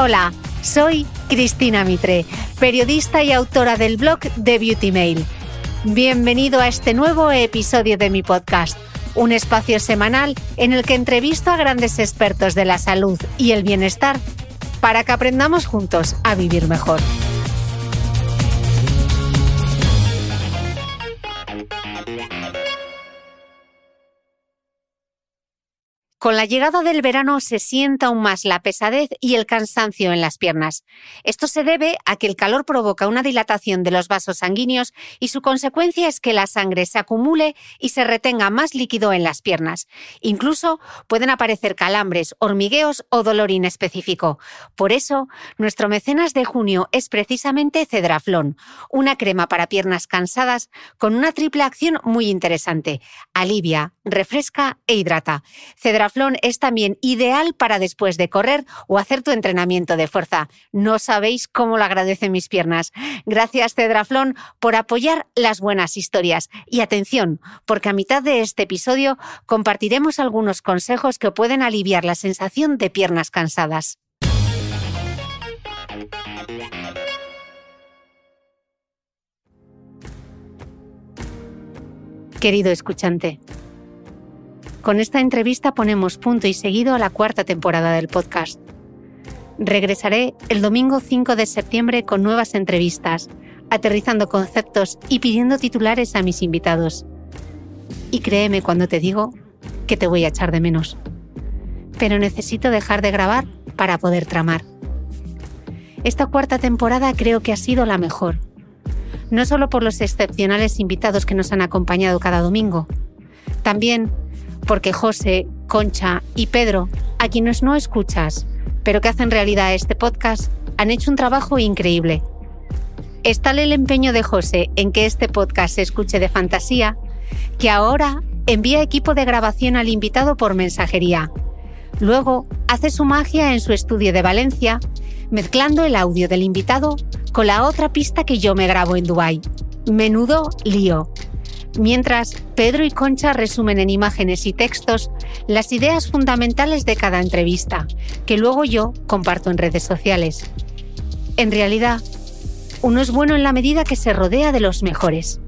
Hola, soy Cristina Mitre, periodista y autora del blog de Beauty Mail. Bienvenido a este nuevo episodio de mi podcast, un espacio semanal en el que entrevisto a grandes expertos de la salud y el bienestar para que aprendamos juntos a vivir mejor. Con la llegada del verano se sienta aún más la pesadez y el cansancio en las piernas. Esto se debe a que el calor provoca una dilatación de los vasos sanguíneos y su consecuencia es que la sangre se acumule y se retenga más líquido en las piernas. Incluso pueden aparecer calambres, hormigueos o dolor inespecífico. Por eso, nuestro mecenas de junio es precisamente Cedraflón, una crema para piernas cansadas con una triple acción muy interesante. Alivia, refresca e hidrata flon es también ideal para después de correr o hacer tu entrenamiento de fuerza. No sabéis cómo lo agradecen mis piernas. Gracias, Cedraflón, por apoyar las buenas historias. Y atención, porque a mitad de este episodio compartiremos algunos consejos que pueden aliviar la sensación de piernas cansadas. Querido escuchante, con esta entrevista ponemos punto y seguido a la cuarta temporada del podcast. Regresaré el domingo 5 de septiembre con nuevas entrevistas, aterrizando conceptos y pidiendo titulares a mis invitados. Y créeme cuando te digo que te voy a echar de menos. Pero necesito dejar de grabar para poder tramar. Esta cuarta temporada creo que ha sido la mejor. No solo por los excepcionales invitados que nos han acompañado cada domingo, también porque José, Concha y Pedro, a quienes no escuchas, pero que hacen realidad este podcast, han hecho un trabajo increíble. Está el empeño de José en que este podcast se escuche de fantasía, que ahora envía equipo de grabación al invitado por mensajería. Luego hace su magia en su estudio de Valencia, mezclando el audio del invitado con la otra pista que yo me grabo en Dubái. Menudo lío mientras Pedro y Concha resumen en imágenes y textos las ideas fundamentales de cada entrevista, que luego yo comparto en redes sociales. En realidad, uno es bueno en la medida que se rodea de los mejores.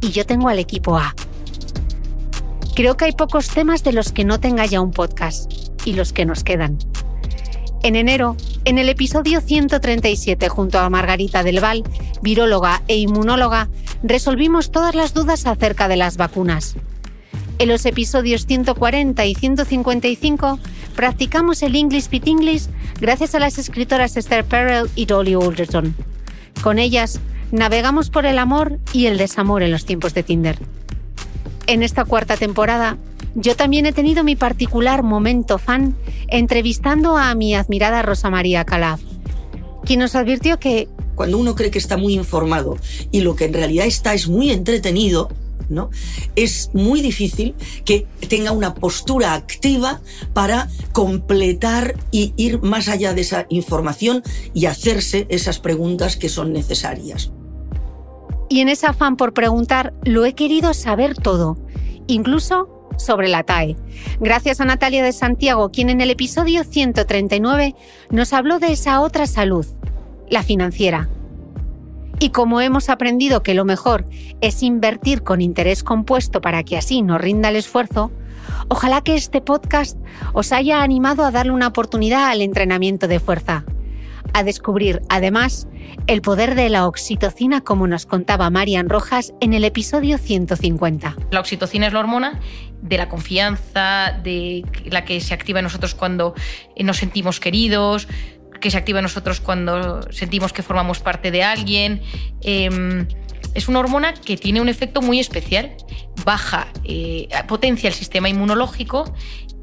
Y yo tengo al equipo A. Creo que hay pocos temas de los que no tenga ya un podcast y los que nos quedan. En enero en el episodio 137, junto a Margarita del Val, viróloga e inmunóloga, resolvimos todas las dudas acerca de las vacunas. En los episodios 140 y 155 practicamos el English Pit English gracias a las escritoras Esther Perel y Dolly Alderton. Con ellas navegamos por el amor y el desamor en los tiempos de Tinder. En esta cuarta temporada yo también he tenido mi particular momento fan entrevistando a mi admirada Rosa María Calaf, quien nos advirtió que... Cuando uno cree que está muy informado y lo que en realidad está es muy entretenido, ¿no? Es muy difícil que tenga una postura activa para completar y ir más allá de esa información y hacerse esas preguntas que son necesarias. Y en ese afán por preguntar, lo he querido saber todo, incluso sobre la TAE. Gracias a Natalia de Santiago, quien en el episodio 139 nos habló de esa otra salud, la financiera. Y como hemos aprendido que lo mejor es invertir con interés compuesto para que así nos rinda el esfuerzo, ojalá que este podcast os haya animado a darle una oportunidad al entrenamiento de fuerza a descubrir, además, el poder de la oxitocina, como nos contaba Marian Rojas en el episodio 150. La oxitocina es la hormona de la confianza, de la que se activa en nosotros cuando eh, nos sentimos queridos, que se activa en nosotros cuando sentimos que formamos parte de alguien. Em, es una hormona que tiene un efecto muy especial, baja, eh, potencia el sistema inmunológico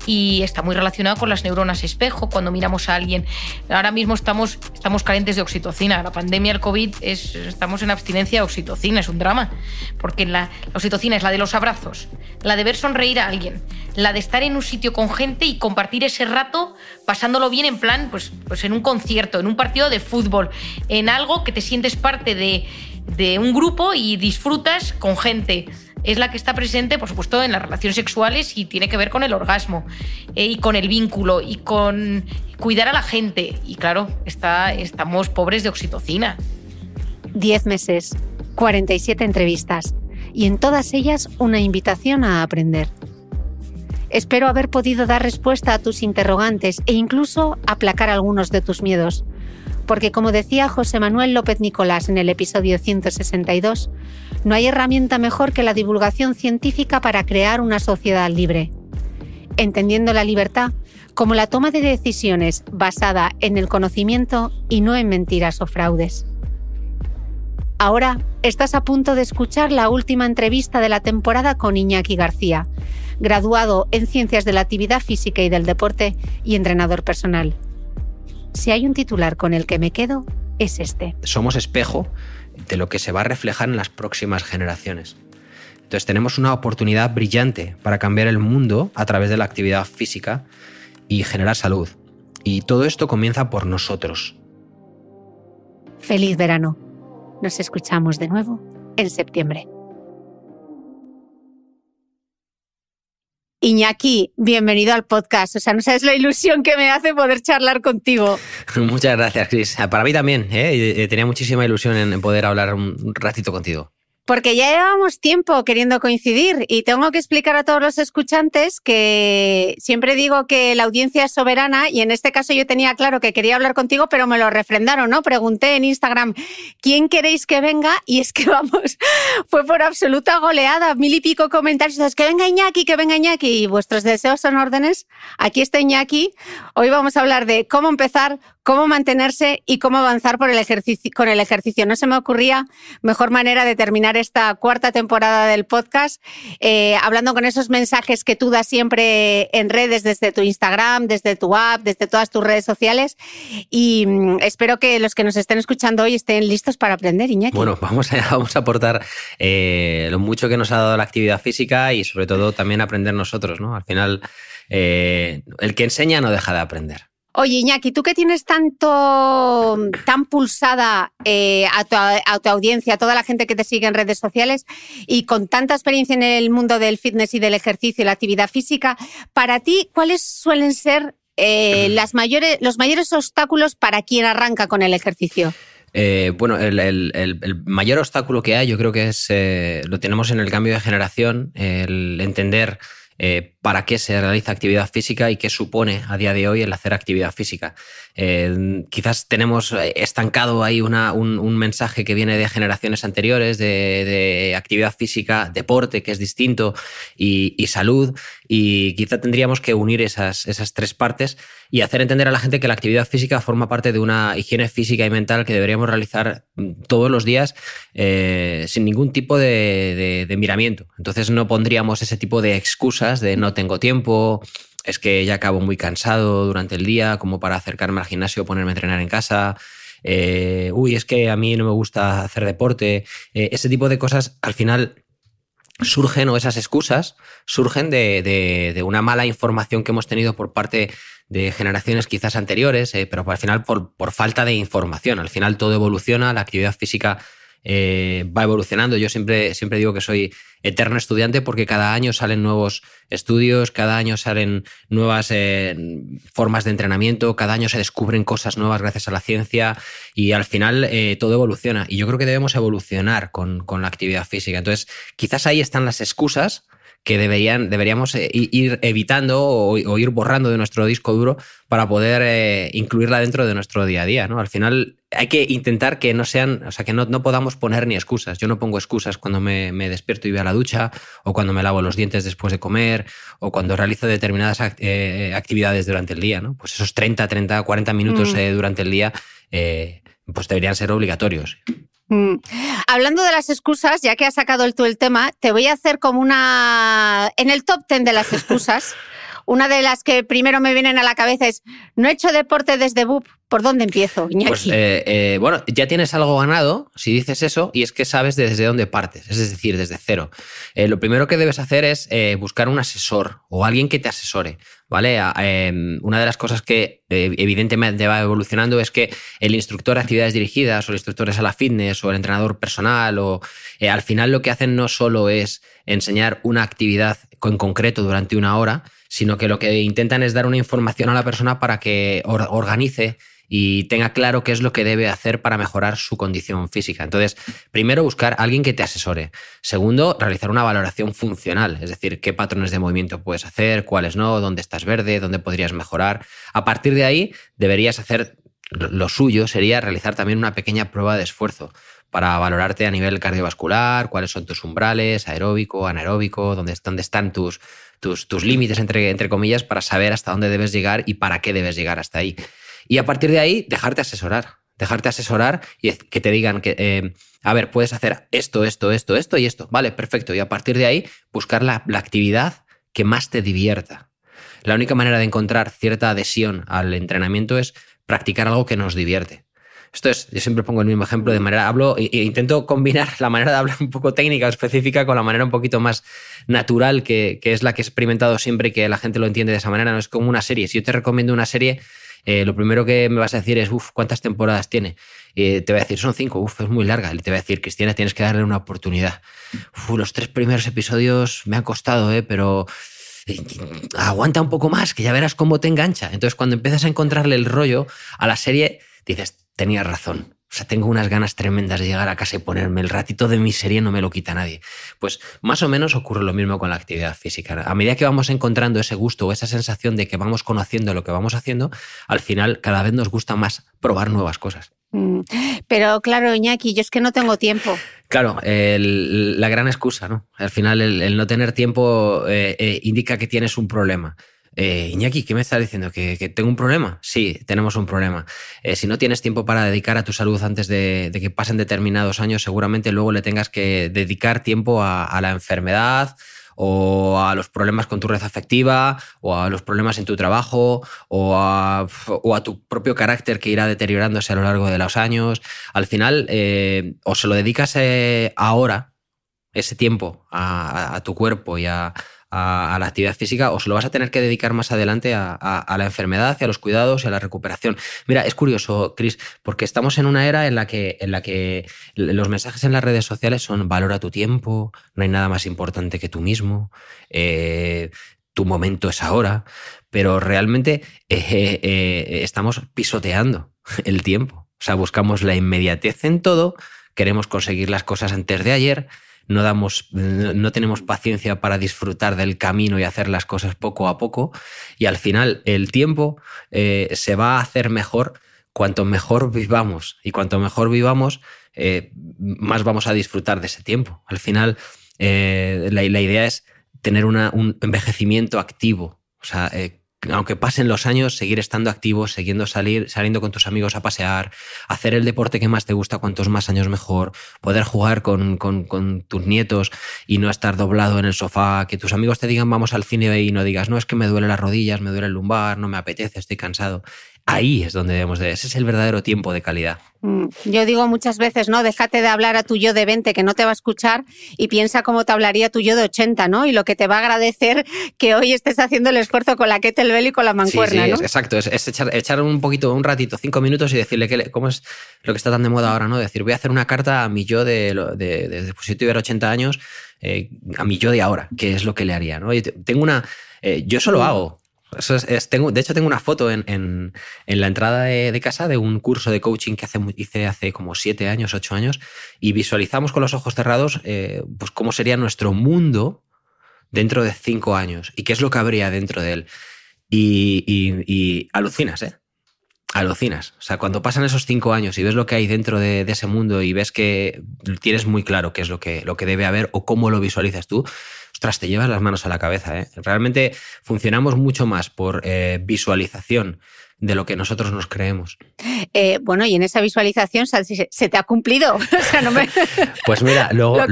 y está muy relacionado con las neuronas espejo, cuando miramos a alguien. Ahora mismo estamos, estamos carentes de oxitocina. La pandemia, el COVID, estamos en abstinencia de oxitocina, es un drama, porque la, la oxitocina es la de los abrazos, la de ver sonreír a alguien, la de estar en un sitio con gente y compartir ese rato pasándolo bien en plan, pues, pues en un concierto, en un partido de fútbol, en algo que te sientes parte de, de un grupo y disfrutas con gente es la que está presente, por supuesto, en las relaciones sexuales y tiene que ver con el orgasmo eh, y con el vínculo y con cuidar a la gente. Y claro, está, estamos pobres de oxitocina. Diez meses, 47 entrevistas y en todas ellas una invitación a aprender. Espero haber podido dar respuesta a tus interrogantes e incluso aplacar algunos de tus miedos porque como decía José Manuel López Nicolás en el episodio 162, no hay herramienta mejor que la divulgación científica para crear una sociedad libre. Entendiendo la libertad como la toma de decisiones basada en el conocimiento y no en mentiras o fraudes. Ahora estás a punto de escuchar la última entrevista de la temporada con Iñaki García, graduado en Ciencias de la Actividad Física y del Deporte y entrenador personal. Si hay un titular con el que me quedo, es este. Somos espejo de lo que se va a reflejar en las próximas generaciones. Entonces tenemos una oportunidad brillante para cambiar el mundo a través de la actividad física y generar salud. Y todo esto comienza por nosotros. Feliz verano. Nos escuchamos de nuevo en septiembre. Iñaki, bienvenido al podcast. O sea, no sabes la ilusión que me hace poder charlar contigo. Muchas gracias, Cris. Ah, para mí también, ¿eh? ¿eh? tenía muchísima ilusión en poder hablar un ratito contigo porque ya llevamos tiempo queriendo coincidir y tengo que explicar a todos los escuchantes que siempre digo que la audiencia es soberana y en este caso yo tenía claro que quería hablar contigo, pero me lo refrendaron, ¿no? Pregunté en Instagram, ¿quién queréis que venga? Y es que vamos, fue por absoluta goleada, mil y pico comentarios, que venga Iñaki, que venga Iñaki y vuestros deseos son órdenes. Aquí está Iñaki, hoy vamos a hablar de cómo empezar, cómo mantenerse y cómo avanzar con el ejercicio. No se me ocurría mejor manera de terminar esta cuarta temporada del podcast, eh, hablando con esos mensajes que tú das siempre en redes, desde tu Instagram, desde tu app, desde todas tus redes sociales. Y mm, espero que los que nos estén escuchando hoy estén listos para aprender, Iñaki. Bueno, vamos a, a aportar eh, lo mucho que nos ha dado la actividad física y sobre todo también aprender nosotros, ¿no? Al final, eh, el que enseña no deja de aprender. Oye, Iñaki, tú que tienes tanto, tan pulsada eh, a, tu, audiencia, a toda la gente que te sigue en redes sociales y con tanta experiencia en el mundo del fitness y del ejercicio y la actividad física, para ti, ¿cuáles suelen ser eh, mm. las mayores, los mayores obstáculos para quien arranca con el ejercicio? Eh, bueno, el, el, mayor obstáculo que hay, yo creo que es, lo tenemos en el cambio de generación, el entender para qué se realiza actividad física y qué supone a día de hoy el hacer actividad física. Eh, quizás tenemos eh, estancado ahí un, mensaje que viene de generaciones anteriores de, actividad física, deporte, que es distinto, y, salud, y quizá tendríamos que unir esas, esas tres partes y hacer entender a la gente que la actividad física forma parte de una higiene física y mental que deberíamos realizar mm, todos los días eh, sin ningún tipo de miramiento. Entonces no pondríamos ese tipo de excusas de no tengo tiempo, es que ya acabo muy cansado durante el día, como para acercarme al gimnasio o ponerme a entrenar en casa. Eh, uy, es que a mí no me gusta hacer deporte. Eh, ese tipo de cosas al final surgen o esas excusas surgen de, una mala información que hemos tenido por parte de generaciones quizás anteriores, eh, pero al final por, por falta de información. Al final todo evoluciona, la actividad física eh, va evolucionando. Yo siempre, siempre digo que soy eterno estudiante porque cada año salen nuevos estudios, cada año salen nuevas eh, formas de entrenamiento, cada año se descubren cosas nuevas gracias a la ciencia y al final eh, todo evoluciona. Y yo creo que debemos evolucionar con, con la actividad física. Entonces, quizás ahí están las excusas que deberían, deberíamos eh, ir evitando o, ir borrando de nuestro disco duro para poder eh, incluirla dentro de nuestro día a día. ¿no? Al final hay que intentar que no sean, o sea, que no, podamos poner ni excusas. Yo no pongo excusas cuando me, despierto y voy a la ducha, o cuando me lavo los dientes después de comer, o cuando realizo determinadas eh, actividades durante el día. ¿no? Pues esos 30, 30, 40 minutos mm. durante el día pues deberían ser obligatorios. Hablando de las excusas, ya que has sacado tú el tema, te voy a hacer como una... En el top ten de las excusas, una de las que primero me vienen a la cabeza es, no he hecho deporte desde BUP, ¿por dónde empiezo? Pues, eh, eh, bueno, ya tienes algo ganado si dices eso y es que sabes desde dónde partes, es decir, desde cero. Eh, lo primero que debes hacer es buscar un asesor o alguien que te asesore, ¿vale? Em, una de las cosas que evidentemente va evolucionando es que el instructor de actividades dirigidas o el instructor de sala fitness o el entrenador personal o al final lo que hacen no solo es enseñar una actividad en concreto durante una hora, sino que lo que intentan es dar una información a la persona para que organice y tenga claro qué es lo que debe hacer para mejorar su condición física. Entonces, primero buscar a alguien que te asesore. Segundo, realizar una valoración funcional, es decir, qué patrones de movimiento puedes hacer, cuáles no, dónde estás verde, dónde podrías mejorar. A partir de ahí, deberías hacer lo suyo, sería realizar también una pequeña prueba de esfuerzo para valorarte a nivel cardiovascular, cuáles son tus umbrales, aeróbico, anaeróbico, dónde están tus, tus, límites, entre, comillas, para saber hasta dónde debes llegar y para qué debes llegar hasta ahí. Y a partir de ahí, dejarte asesorar. Dejarte asesorar y que te digan que, eh, a ver, puedes hacer esto, esto, esto, esto y esto. Vale, perfecto. Y a partir de ahí, buscar la, la actividad que más te divierta. La única manera de encontrar cierta adhesión al entrenamiento es practicar algo que nos divierte. Esto es, yo siempre pongo el mismo ejemplo de mm. manera, hablo e, intento combinar la manera de hablar un poco técnica o específica con la manera un poquito más natural, que, es la que he experimentado siempre y que la gente lo entiende de esa manera. No es como una serie. Si yo te recomiendo una serie, eh, lo primero que me vas a decir es, uff, ¿cuántas temporadas tiene? Y te voy a decir, son cinco, uff, es muy larga. Y te voy a decir, Cristina, tienes que darle una oportunidad. Uf, los tres primeros episodios me han costado, ¿eh? pero eh, aguanta un poco más, que ya verás cómo te engancha. Entonces, cuando empiezas a encontrarle el rollo a la serie, dices, tenía razón. O sea, tengo unas ganas tremendas de llegar a casa y ponerme el ratito de miseria no me lo quita nadie. Pues más o menos ocurre lo mismo con la actividad física. A medida que vamos encontrando ese gusto o esa sensación de que vamos conociendo lo que vamos haciendo, al final cada vez nos gusta más probar nuevas cosas. Mm. Pero claro, Iñaki, yo es que no tengo tiempo. Claro, la gran excusa, ¿no? Al final el, no tener tiempo eh, eh, indica que tienes un problema. Eh, Iñaki, ¿qué me estás diciendo? ¿Que, tengo un problema? Sí, tenemos un problema. Eh, si no tienes tiempo para dedicar a tu salud antes de, que pasen determinados años, seguramente luego le tengas que dedicar tiempo a, la enfermedad o a los problemas con tu red afectiva, o a los problemas en tu trabajo, o a, tu propio carácter que irá deteriorándose a lo largo de los años. Al final, eh, o se lo dedicas ahora, ese tiempo, a, tu cuerpo y a, a, la actividad física o se lo vas a tener que dedicar más adelante a, la enfermedad a los cuidados y a la recuperación. Mira, es curioso, Chris, porque estamos en una era en la que, en la que los mensajes en las redes sociales son valora tu tiempo, no hay nada más importante que tú mismo, eh, tu momento es ahora, pero realmente eh, eh, estamos pisoteando el tiempo. O sea, buscamos la inmediatez en todo, queremos conseguir las cosas antes de ayer no, damos, no tenemos paciencia para disfrutar del camino y hacer las cosas poco a poco. Y al final el tiempo eh, se va a hacer mejor cuanto mejor vivamos. Y cuanto mejor vivamos, eh, más vamos a disfrutar de ese tiempo. Al final eh, la, idea es tener un envejecimiento activo. O sea, aunque pasen los años, seguir estando activo, siguiendo salir, saliendo con tus amigos a pasear, hacer el deporte que más te gusta, cuantos más años mejor, poder jugar con, con, tus nietos y no estar doblado en el sofá, que tus amigos te digan vamos al cine y no digas, no, es que me duelen las rodillas, me duele el lumbar, no me apetece, estoy cansado ahí es donde debemos de, ese es el verdadero tiempo de calidad. Mm, yo digo muchas veces, ¿no? Déjate de hablar a tu yo de 20 que no te va a escuchar y piensa cómo te hablaría tu yo de 80, ¿no? Y lo que te va a agradecer que hoy estés haciendo el esfuerzo con la kettlebell y con la mancuerna, exacto, es, echar, un poquito, un ratito, cinco minutos y decirle que, cómo es lo que está tan de moda ahora, ¿no? Decir, voy a hacer una carta a mi yo de, de, de pues tuviera 80 años, eh, a mi yo de ahora, qué es lo que le haría, ¿no? Yo tengo una... Eh, yo solo mm. hago tengo, de hecho, tengo una foto en, la entrada de, casa de un curso de coaching que hace, hice hace como siete años, ocho años, y visualizamos con los ojos cerrados eh, pues cómo sería nuestro mundo dentro de cinco años y qué es lo que habría dentro de él. Y, alucinas, ¿eh? Alucinas. O sea, cuando pasan esos cinco años y ves lo que hay dentro de, ese mundo y ves que tienes muy claro qué es lo que debe haber o cómo lo visualizas tú, ostras, te llevas las manos a la cabeza. ¿eh? Realmente funcionamos mucho más por eh, visualización de lo que nosotros nos creemos. Eh, bueno, y en esa visualización se, te ha cumplido. Pues mira, luego,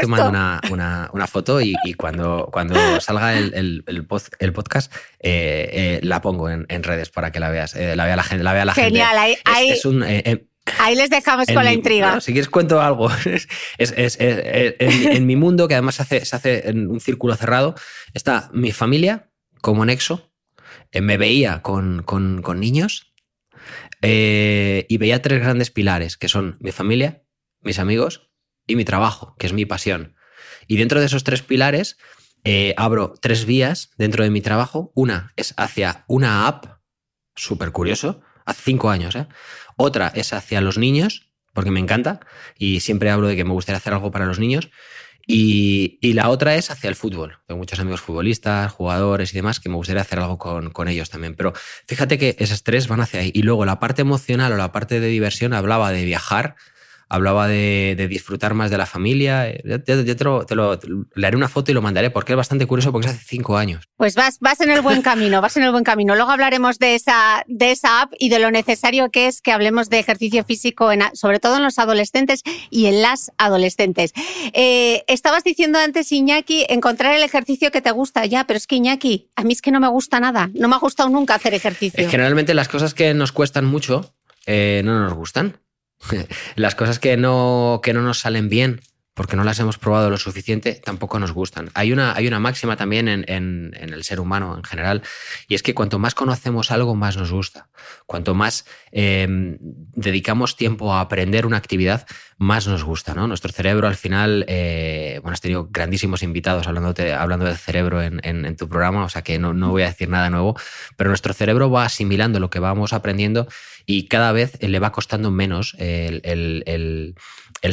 te mando una, foto y, cuando, cuando salga el, el, podcast la pongo en, redes para que la veas, vea la gente. Genial, gente. es, Es un, Ahí les dejamos con la intriga. si quieres cuento algo. Es, en, mi mundo, que además se hace, se hace en un círculo cerrado, está mi familia como nexo. Eh, me veía con, niños eh, y veía tres grandes pilares, que son mi familia, mis amigos y mi trabajo, que es mi pasión. Y dentro de esos tres pilares eh, abro tres vías dentro de mi trabajo. Una es hacia una app, súper curioso, hace cinco años, ¿eh? Otra es hacia los niños, porque me encanta y siempre hablo de que me gustaría hacer algo para los niños. Y, la otra es hacia el fútbol. Tengo muchos amigos futbolistas, jugadores y demás que me gustaría hacer algo con, con, ellos también. Pero fíjate que esas tres van hacia ahí. Y luego la parte emocional o la parte de diversión hablaba de viajar hablaba de, disfrutar más de la familia. Eh, Yo, te, lo, le haré una foto y lo mandaré porque es bastante curioso porque es hace cinco años. Pues vas, vas en el buen camino, vas en el buen camino. Luego hablaremos de esa, de esa app y de lo necesario que es que hablemos de ejercicio físico, sobre todo en los adolescentes y en las adolescentes. Eh, estabas diciendo antes, Iñaki, encontrar el ejercicio que te gusta ya, pero es que Iñaki, a mí es que no me gusta nada, no me ha gustado nunca hacer ejercicio. Eh, generalmente las cosas que nos cuestan mucho no nos gustan. Las cosas que no, que no nos salen bien porque no las hemos probado lo suficiente, tampoco nos gustan. Hay una, hay una máxima también en, el ser humano en general, y es que cuanto más conocemos algo, más nos gusta. Cuanto más eh, dedicamos tiempo a aprender una actividad, más nos gusta, ¿no? Nuestro cerebro al final, eh, bueno, has tenido grandísimos invitados hablando del cerebro en, tu programa, o sea que no, voy a decir nada nuevo, pero nuestro cerebro va asimilando lo que vamos aprendiendo y cada vez eh, le va costando menos el,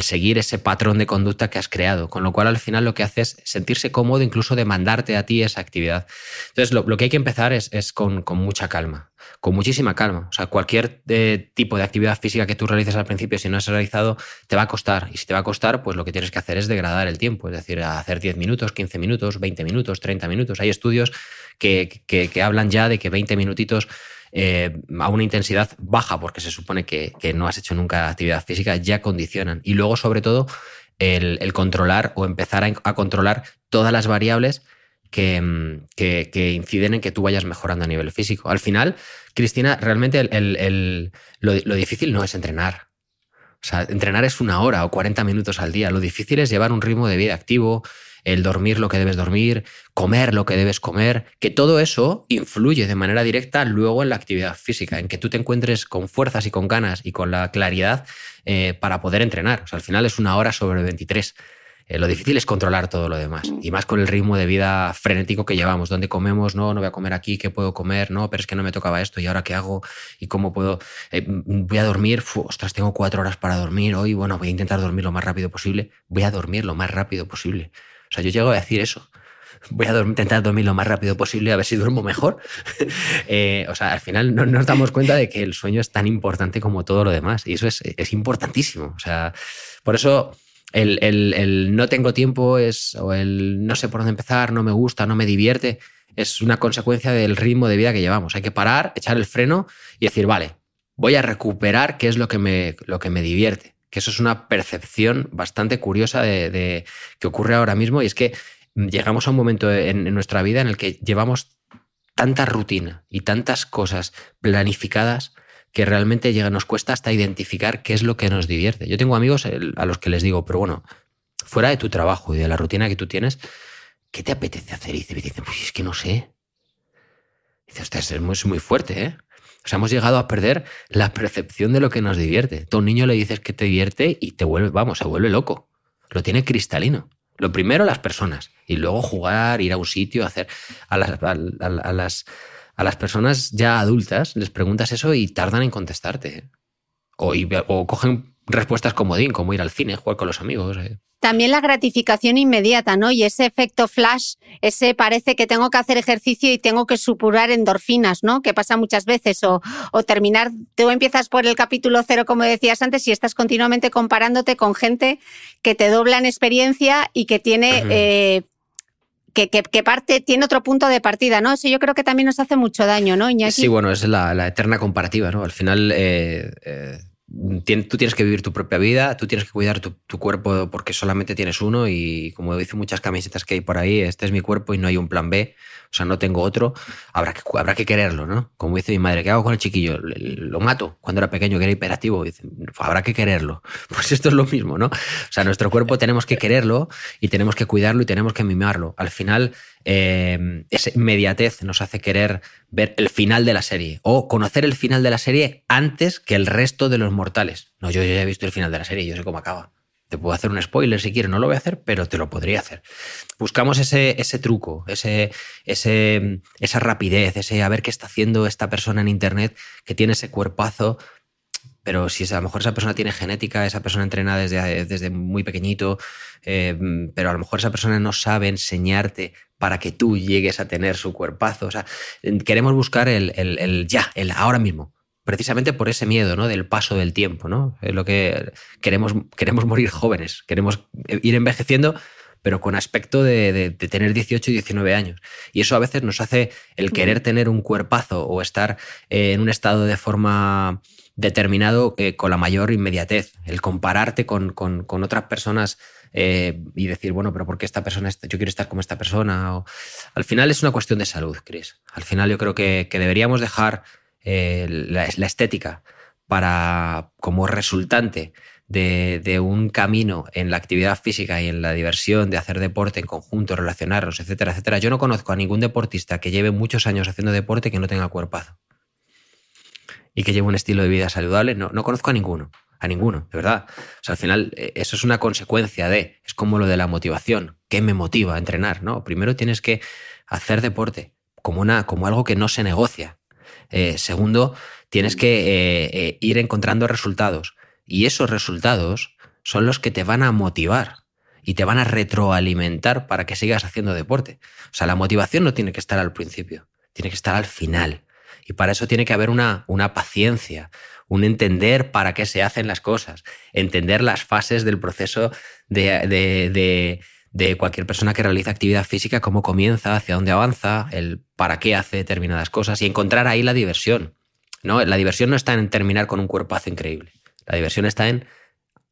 seguir ese patrón de conducta que has creado, con lo cual al final lo que hace es sentirse cómodo, incluso demandarte a ti esa actividad. Entonces, lo, que hay que empezar es, con mucha calma con muchísima calma. O sea, cualquier eh, tipo de actividad física que tú realices al principio, si no has realizado, te va a costar. Y si te va a costar, pues lo que tienes que hacer es degradar el tiempo, es decir, hacer 10 minutos, 15 minutos, 20 minutos, 30 minutos. Hay estudios que, hablan ya de que 20 minutitos eh, a una intensidad baja, porque se supone que, no has hecho nunca actividad física, ya condicionan. Y luego, sobre todo, el, controlar o empezar a controlar todas las variables Mm, que, inciden en que tú vayas mejorando a nivel físico. Al final, Cristina, realmente lo, difícil no es entrenar. O sea, entrenar es una hora o 40 minutos al día. Lo difícil es llevar un ritmo de vida activo, el dormir lo que debes dormir, comer lo que debes comer, que todo eso influye de manera directa luego en la actividad física, en que tú te encuentres con fuerzas y con ganas y con la claridad eh, para poder entrenar. O sea, al final es una hora sobre 23. Eh, lo difícil es controlar todo lo demás. Y más con el ritmo de vida frenético que llevamos. ¿Dónde comemos? No, no voy a comer aquí. ¿Qué puedo comer? No, pero es que no me tocaba esto. ¿Y ahora qué hago? ¿Y cómo puedo? Eh, mm, ¿Voy a dormir? ostras, tengo cuatro horas para dormir hoy. Bueno, voy a intentar dormir lo más rápido posible. Voy a dormir lo más rápido posible. O sea, yo llego a decir eso. Voy a intentar dormir lo más rápido posible a ver si duermo mejor. Eh, o sea, al final no, nos damos cuenta de que el sueño es tan importante como todo lo demás. Y eso es, es importantísimo. O sea, por eso el, no tengo tiempo es, o el no sé por dónde empezar, no me gusta, no me divierte, es una consecuencia del ritmo de vida que llevamos. Hay que parar, echar el freno y decir, vale, voy a recuperar qué es lo que me, lo que me divierte. Que eso es una percepción bastante curiosa de, que ocurre ahora mismo y es que llegamos a un momento en nuestra vida en el que llevamos tanta rutina y tantas cosas planificadas que realmente llega, nos cuesta hasta identificar qué es lo que nos divierte. Yo tengo amigos a los que les digo, pero bueno, fuera de tu trabajo y de la rutina que tú tienes, ¿qué te apetece hacer? Y dice, dicen, pues es que no sé. dice, usted es muy, muy fuerte, ¿eh? O sea, hemos llegado a perder la percepción de lo que nos divierte. Tú a un niño le dices que te divierte y te vuelve, vamos, se vuelve loco. Lo tiene cristalino. Lo primero las personas y luego jugar, ir a un sitio, hacer a las a las personas ya adultas les preguntas eso y tardan en contestarte. ¿eh? O, cogen respuestas como comodín, como ir al cine, jugar con los amigos. Eh. También la gratificación inmediata, ¿no? Y ese efecto flash, ese parece que tengo que hacer ejercicio y tengo que supurar endorfinas, ¿no? Que pasa muchas veces. O, terminar, tú empiezas por el capítulo cero, como decías antes, y estás continuamente comparándote con gente que te dobla en experiencia y que tiene que, parte, tiene otro punto de partida, ¿no? Eso yo creo que también nos hace mucho daño, ¿no, Iñaki? Sí, bueno, es la, eterna comparativa, ¿no? Al final, eh, eh, tú tienes que vivir tu propia vida, tú tienes que cuidar tu, tu, cuerpo porque solamente tienes uno y como dicen muchas camisetas que hay por ahí, este es mi cuerpo y no hay un plan B. O sea, no tengo otro. Habrá que, habrá que quererlo, ¿no? Como dice mi madre, ¿qué hago con el chiquillo? Lo mato. Cuando era pequeño, que era imperativo. Dice, pues habrá que quererlo. Pues esto es lo mismo, ¿no? O sea, nuestro cuerpo tenemos que quererlo y tenemos que cuidarlo y tenemos que mimarlo. Al final, eh, esa inmediatez nos hace querer ver el final de la serie o conocer el final de la serie antes que el resto de los mortales. No, yo ya he visto el final de la serie, yo sé cómo acaba te puedo hacer un spoiler si quieres, no lo voy a hacer, pero te lo podría hacer. Buscamos ese, ese truco, ese, ese, esa rapidez, ese a ver qué está haciendo esta persona en Internet que tiene ese cuerpazo, pero si a lo mejor esa persona tiene genética, esa persona entrena desde, desde muy pequeñito, eh, pero a lo mejor esa persona no sabe enseñarte para que tú llegues a tener su cuerpazo. O sea, queremos buscar el, el, el ya, el ahora mismo precisamente por ese miedo ¿no? del paso del tiempo. ¿no? Es lo que queremos, queremos morir jóvenes, queremos ir envejeciendo, pero con aspecto de, tener 18 y 19 años. Y eso a veces nos hace el mm. querer tener un cuerpazo o estar en un estado de forma determinado eh, con la mayor inmediatez, el compararte con, otras personas eh, y decir, bueno, pero ¿por qué esta persona, yo quiero estar como esta persona? al final es una cuestión de salud, Chris. Al final yo creo que deberíamos dejar eh, la, estética para, como resultante de, un camino en la actividad física y en la diversión, de hacer deporte en conjunto, relacionarnos, etcétera, etcétera. Yo no conozco a ningún deportista que lleve muchos años haciendo deporte que no tenga cuerpazo y que lleve un estilo de vida saludable. No, no conozco a ninguno, a ninguno, de verdad. O sea, al final eh, eso es una consecuencia de, es como lo de la motivación. ¿Qué me motiva a entrenar? No, primero tienes que hacer deporte como, como algo que no se negocia, eh, segundo, tienes que eh, eh, ir encontrando resultados. Y esos resultados son los que te van a motivar y te van a retroalimentar para que sigas haciendo deporte. O sea, la motivación no tiene que estar al principio, tiene que estar al final. Y para eso tiene que haber una, una paciencia, un entender para qué se hacen las cosas, entender las fases del proceso de, de cualquier persona que realiza actividad física, cómo comienza, hacia dónde avanza, el para qué hace determinadas cosas y encontrar ahí la diversión. ¿no? La diversión no está en terminar con un cuerpazo increíble. La diversión está en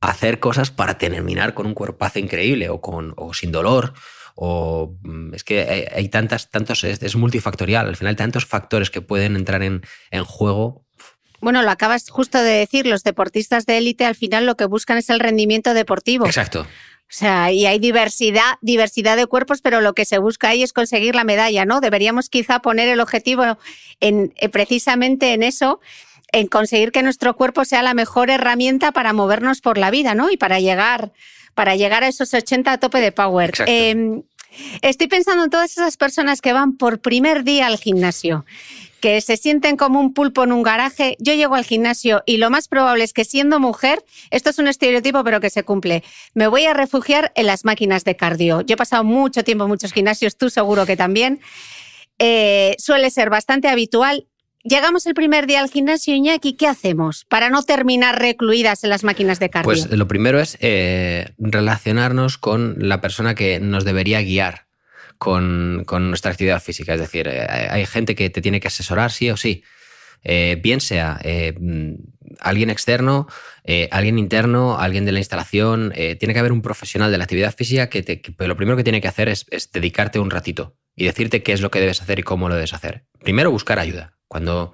hacer cosas para terminar con un cuerpazo increíble o, con, o sin dolor. O mm, es que hay, tantas, tantos, es, multifactorial, al final tantos factores que pueden entrar en, en juego bueno, lo acabas justo de decir, los deportistas de élite al final lo que buscan es el rendimiento deportivo. Exacto. O sea, y hay diversidad, diversidad de cuerpos, pero lo que se busca ahí es conseguir la medalla, ¿no? Deberíamos quizá poner el objetivo en, eh, precisamente en eso, en conseguir que nuestro cuerpo sea la mejor herramienta para movernos por la vida, ¿no? Y para llegar, para llegar a esos 80 a tope de power. Em, estoy pensando en todas esas personas que van por primer día al gimnasio, que se sienten como un pulpo en un garaje, yo llego al gimnasio y lo más probable es que siendo mujer, esto es un estereotipo pero que se cumple, me voy a refugiar en las máquinas de cardio. Yo he pasado mucho tiempo en muchos gimnasios, tú seguro que también. Eh, suele ser bastante habitual. Llegamos el primer día al gimnasio, Iñaki, ¿qué hacemos para no terminar recluidas en las máquinas de cardio? Pues lo primero es eh, relacionarnos con la persona que nos debería guiar con, nuestra actividad física. Es decir, eh, hay gente que te tiene que asesorar sí o sí. Eh, bien sea eh, mm, alguien externo, alguien interno, alguien de la instalación, tiene que haber un profesional de la actividad física que, te, lo primero que tiene que hacer es, es, dedicarte un ratito y decirte qué es lo que debes hacer y cómo lo debes hacer. Primero, buscar ayuda. Cuando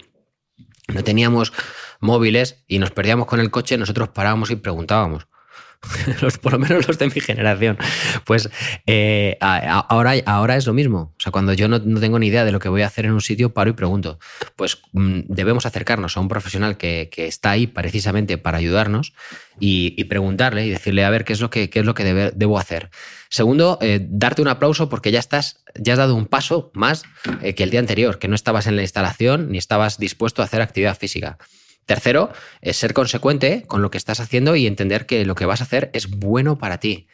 no teníamos móviles y nos perdíamos con el coche, nosotros parábamos y preguntábamos. por lo menos los de mi generación. Pues eh, ahora, es lo mismo. O sea, cuando yo no, tengo ni idea de lo que voy a hacer en un sitio, paro y pregunto. Pues mm, debemos acercarnos a un profesional que, está ahí precisamente para ayudarnos y, preguntarle y decirle a ver qué es lo que, es lo que debo hacer. Segundo, eh, darte un aplauso porque ya estás, ya has dado un paso más eh, que el día anterior, que no estabas en la instalación ni estabas dispuesto a hacer actividad física. Tercero, es ser consecuente con lo que estás haciendo y entender que lo que vas a hacer es bueno para ti.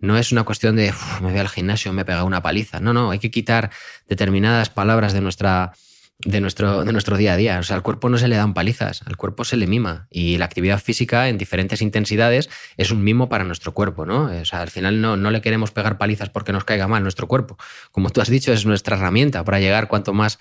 No es una cuestión de me voy al gimnasio, me he pegado una paliza. No, no, hay que quitar determinadas palabras de nuestra, de nuestro, de nuestro día a día. O sea, al cuerpo no se le dan palizas, al cuerpo se le mima. Y la actividad física en diferentes intensidades es un mimo para nuestro cuerpo, ¿no? O al final no, no le queremos pegar palizas porque nos caiga mal nuestro cuerpo. Como tú has dicho, es nuestra herramienta para llegar cuanto más,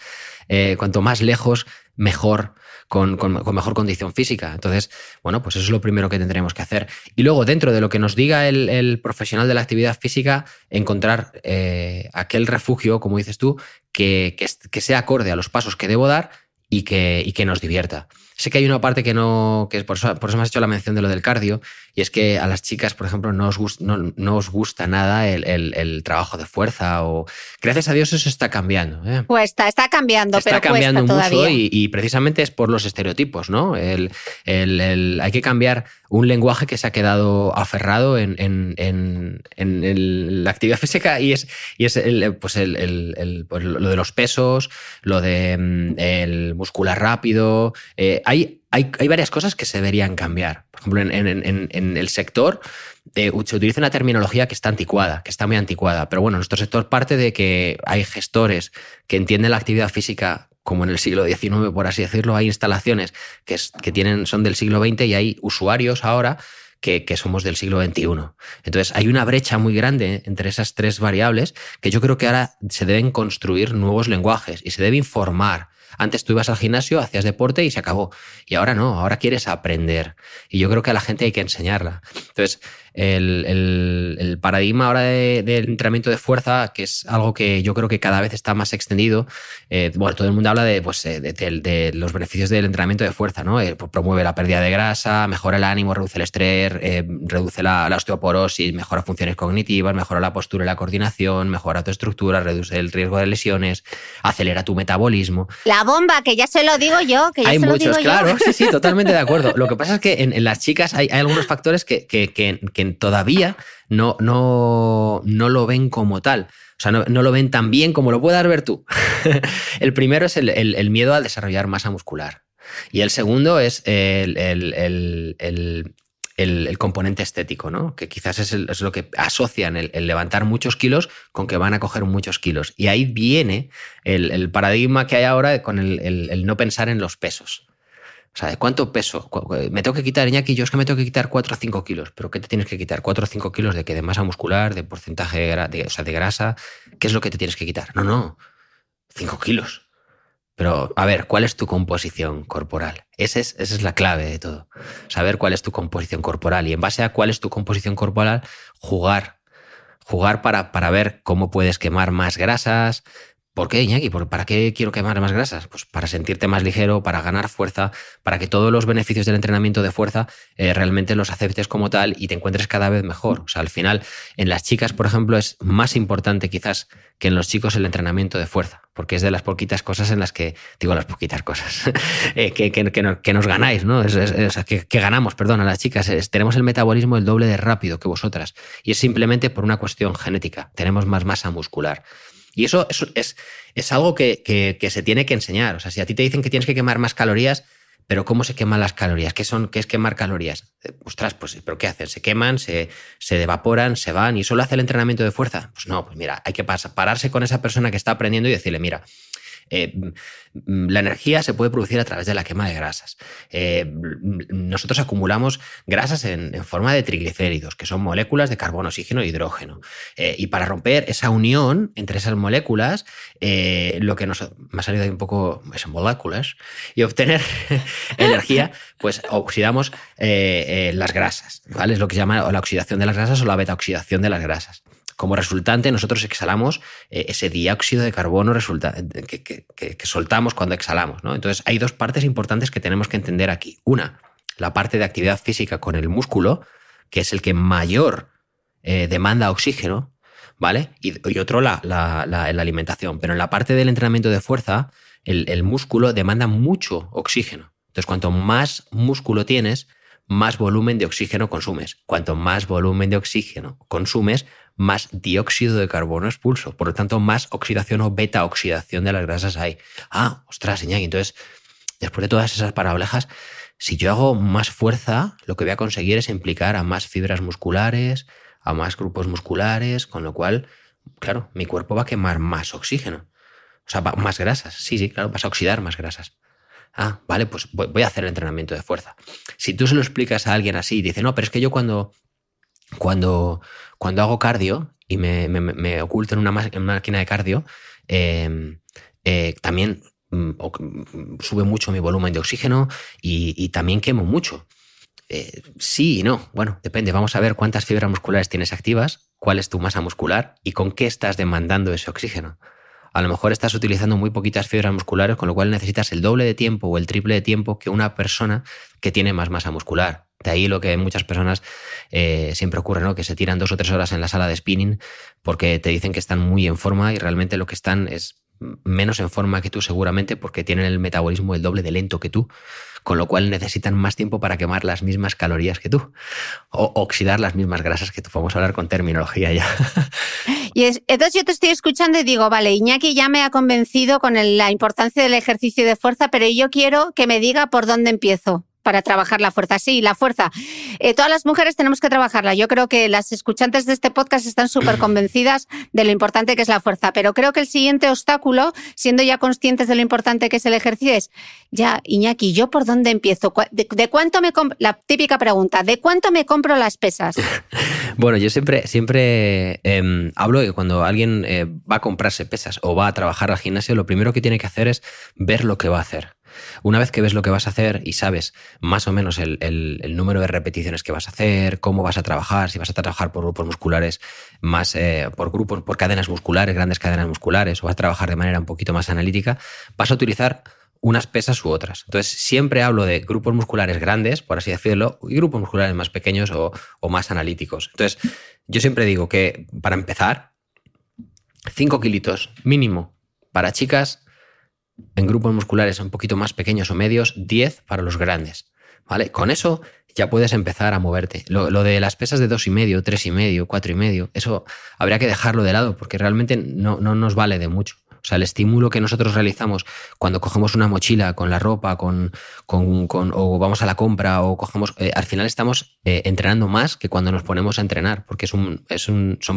eh, cuanto más lejos, mejor con, mejor condición física. Entonces, bueno, pues eso es lo primero que tendremos que hacer. Y luego, dentro de lo que nos diga el, profesional de la actividad física, encontrar eh, aquel refugio, como dices tú, que, sea acorde a los pasos que debo dar y que nos divierta. Sé que hay una parte que no, que es por eso, por eso me has hecho la mención de lo del cardio, y es que a las chicas, por ejemplo, no os, no, gusta nada el, trabajo de fuerza o... Gracias a Dios eso está cambiando. ¿eh? pues Cuesta, está cambiando, está cambiando cuesta mucho Y, precisamente es por los estereotipos, ¿no? El, hay que cambiar un lenguaje que se ha quedado aferrado en, en, en, la actividad física y es, y es pues pues lo de los pesos, lo de mm, el muscular rápido... Eh, hay, varias cosas que se deberían cambiar. Por ejemplo, en, el sector se eh, utiliza una terminología que está anticuada, que está muy anticuada. Pero bueno, nuestro sector parte de que hay gestores que entienden la actividad física como en el siglo XIX, por así decirlo. Hay instalaciones que, tienen, son del siglo XX y hay usuarios ahora que, que, somos del siglo XXI. Entonces, hay una brecha muy grande entre esas tres variables que yo creo que ahora se deben construir nuevos lenguajes y se debe informar antes tú ibas al gimnasio, hacías deporte y se acabó. Y ahora no, ahora quieres aprender. Y yo creo que a la gente hay que enseñarla. Entonces, el, paradigma ahora del entrenamiento de fuerza, que es algo que yo creo que cada vez está más extendido. Eh, bueno, todo el mundo habla de, pues, eh, de, los beneficios del entrenamiento de fuerza, ¿no? Eh, pues promueve la pérdida de grasa, mejora el ánimo, reduce el estrés, reduce la, osteoporosis, mejora funciones cognitivas, mejora la postura y la coordinación, mejora tu estructura, reduce el riesgo de lesiones, acelera tu metabolismo. La bomba, que ya se lo digo yo, que ya hay muchos, claro, sí, sí, totalmente de acuerdo. Lo que pasa es que en, las chicas hay, algunos factores que todavía no, no, lo ven como tal. O sea, no, lo ven tan bien como lo puedas ver tú. el primero es el, miedo a desarrollar masa muscular. Y el segundo es el, componente estético, Que quizás es, es lo que asocian el, levantar muchos kilos con que van a coger muchos kilos. Y ahí viene el, paradigma que hay ahora con el, no pensar en los pesos. O sea, cuánto peso? Eh, me tengo que quitar, Iñaki, yo es que me tengo que quitar 4 o 5 kilos. ¿Pero qué te tienes que quitar? ¿4 o 5 kilos de ¿De masa muscular? ¿De porcentaje de, grasa? ¿Qué es lo que te tienes que quitar? No, no. 5 kilos. Pero, a ver, ¿cuál es tu composición corporal? es, esa es la clave de todo. Saber cuál es tu composición corporal. Y en base a cuál es tu composición corporal, jugar. Jugar para, para ver cómo puedes quemar más grasas, ¿Por qué, Iñaki? ¿Para qué quiero quemar más grasas? Pues para sentirte más ligero, para ganar fuerza, para que todos los beneficios del entrenamiento de fuerza eh, realmente los aceptes como tal y te encuentres cada vez mejor. O sea, al final, en las chicas, por ejemplo, es más importante quizás que en los chicos el entrenamiento de fuerza, porque es de las poquitas cosas en las que, digo las poquitas cosas, eh, que, nos ganáis, ¿no? O sea, que, ganamos, perdón, a las chicas. tenemos el metabolismo el doble de rápido que vosotras y es simplemente por una cuestión genética. Tenemos más masa muscular. Y eso, es, es, algo que, se tiene que enseñar. O sea, si a ti te dicen que tienes que quemar más calorías, pero ¿cómo se queman las calorías? ¿Qué, son, es quemar calorías? Eh, ostras, pues ¿pero qué hacen? ¿Se queman? Se, ¿Se evaporan? ¿Se van? ¿Y solo hace el entrenamiento de fuerza? Pues no, pues mira, hay que pararse con esa persona que está aprendiendo y decirle, mira, eh, mm, la energía se puede producir a través de la quema de grasas. Eh, mm, nosotros acumulamos grasas en, forma de triglicéridos, que son moléculas de carbono, oxígeno e hidrógeno. Eh, y para romper esa unión entre esas moléculas, lo que nos me ha salido ahí un poco es moléculas, y obtener energía, pues oxidamos las grasas, Es lo que se llama la oxidación de las grasas o la beta oxidación de las grasas. Como resultante, nosotros exhalamos eh, ese dióxido de carbono resulta que, soltamos cuando exhalamos. Entonces, hay dos partes importantes que tenemos que entender aquí. Una, la parte de actividad física con el músculo, que es el que mayor eh, demanda oxígeno, ¿vale? Y, otro, la, alimentación. Pero en la parte del entrenamiento de fuerza, el, el músculo demanda mucho oxígeno. Entonces, cuanto más músculo tienes, más volumen de oxígeno consumes. Cuanto más volumen de oxígeno consumes, más dióxido de carbono expulso. Por lo tanto, más oxidación o beta oxidación de las grasas hay. Ah, ostras, Iñaki. Entonces, después de todas esas parablejas, si yo hago más fuerza, lo que voy a conseguir es implicar a más fibras musculares, a más grupos musculares, con lo cual, claro, mi cuerpo va a quemar más oxígeno. O sea, más grasas. Sí, sí, claro, vas a oxidar más grasas. Ah, vale, pues voy a hacer el entrenamiento de fuerza. Si tú se lo explicas a alguien así y dice, no, pero es que yo cuando, cuando, cuando hago cardio y me, oculto en una, máquina de cardio, em, eh, también mm, mm, sube mucho mi volumen de oxígeno y, también quemo mucho. Eh, sí y no. Bueno, depende. Vamos a ver cuántas fibras musculares tienes activas, cuál es tu masa muscular y con qué estás demandando ese oxígeno. A lo mejor estás utilizando muy poquitas fibras musculares, con lo cual necesitas el doble de tiempo o el triple de tiempo que una persona que tiene más masa muscular de ahí lo que muchas personas eh, siempre ocurre, ¿no? Que se tiran dos o tres horas en la sala de spinning porque te dicen que están muy en forma y realmente lo que están es menos en forma que tú seguramente porque tienen el metabolismo el doble de lento que tú, con lo cual necesitan más tiempo para quemar las mismas calorías que tú o oxidar las mismas grasas que tú. Vamos a hablar con terminología ya. Y entonces yo te estoy escuchando y digo, vale, Iñaki ya me ha convencido con la importancia del ejercicio de fuerza, pero yo quiero que me diga por dónde empiezo para trabajar la fuerza. Sí, la fuerza. Eh, todas las mujeres tenemos que trabajarla. Yo creo que las escuchantes de este podcast están súper convencidas de lo importante que es la fuerza, pero creo que el siguiente obstáculo, siendo ya conscientes de lo importante que es el ejercicio, es, ya, Iñaki, ¿yo por dónde empiezo? ¿De, cuánto me La típica pregunta, ¿de cuánto me compro las pesas? bueno, yo siempre, siempre em, hablo que cuando alguien eh, va a comprarse pesas o va a trabajar al gimnasio, lo primero que tiene que hacer es ver lo que va a hacer. Una vez que ves lo que vas a hacer y sabes más o menos el, número de repeticiones que vas a hacer, cómo vas a trabajar, si vas a trabajar por grupos musculares, más eh, por grupos, por cadenas musculares, grandes cadenas musculares, o vas a trabajar de manera un poquito más analítica, vas a utilizar unas pesas u otras. Entonces, siempre hablo de grupos musculares grandes, por así decirlo, y grupos musculares más pequeños o, o más analíticos. Entonces, yo siempre digo que para empezar, 5 kilos mínimo para chicas en grupos musculares un poquito más pequeños o medios, 10 para los grandes. ¿Vale? Con eso ya puedes empezar a moverte. Lo, de las pesas de dos y medio, tres y medio, cuatro y medio, eso habría que dejarlo de lado porque realmente no nos vale de mucho. O sea, el estímulo que nosotros realizamos cuando cogemos una mochila con la ropa, con, o vamos a la compra, o cogemos. Eh, al final estamos eh, entrenando más que cuando nos ponemos a entrenar, porque son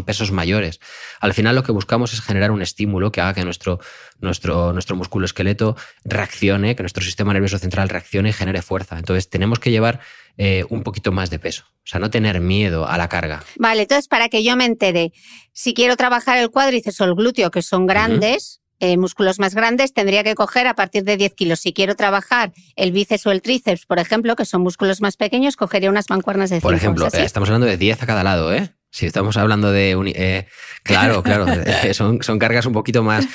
pesos mayores. Al final lo que buscamos es generar un estímulo que haga que nuestro, nuestro, nuestro músculo esqueleto reaccione, que nuestro sistema nervioso central reaccione y genere fuerza. Entonces, tenemos que llevar eh, un poquito más de peso. O sea, no tener miedo a la carga. Vale, entonces para que yo me entere, si quiero trabajar el cuádriceps o el glúteo, que son grandes, eh, músculos más grandes, tendría que coger a partir de 10 kilos. Si quiero trabajar el bíceps o el tríceps, por ejemplo, que son músculos más pequeños, cogería unas mancuernas de 5. Por ejemplo, eh, estamos hablando de 10 a cada lado, ¿eh? Si estamos hablando de... claro, claro, son, cargas un poquito más...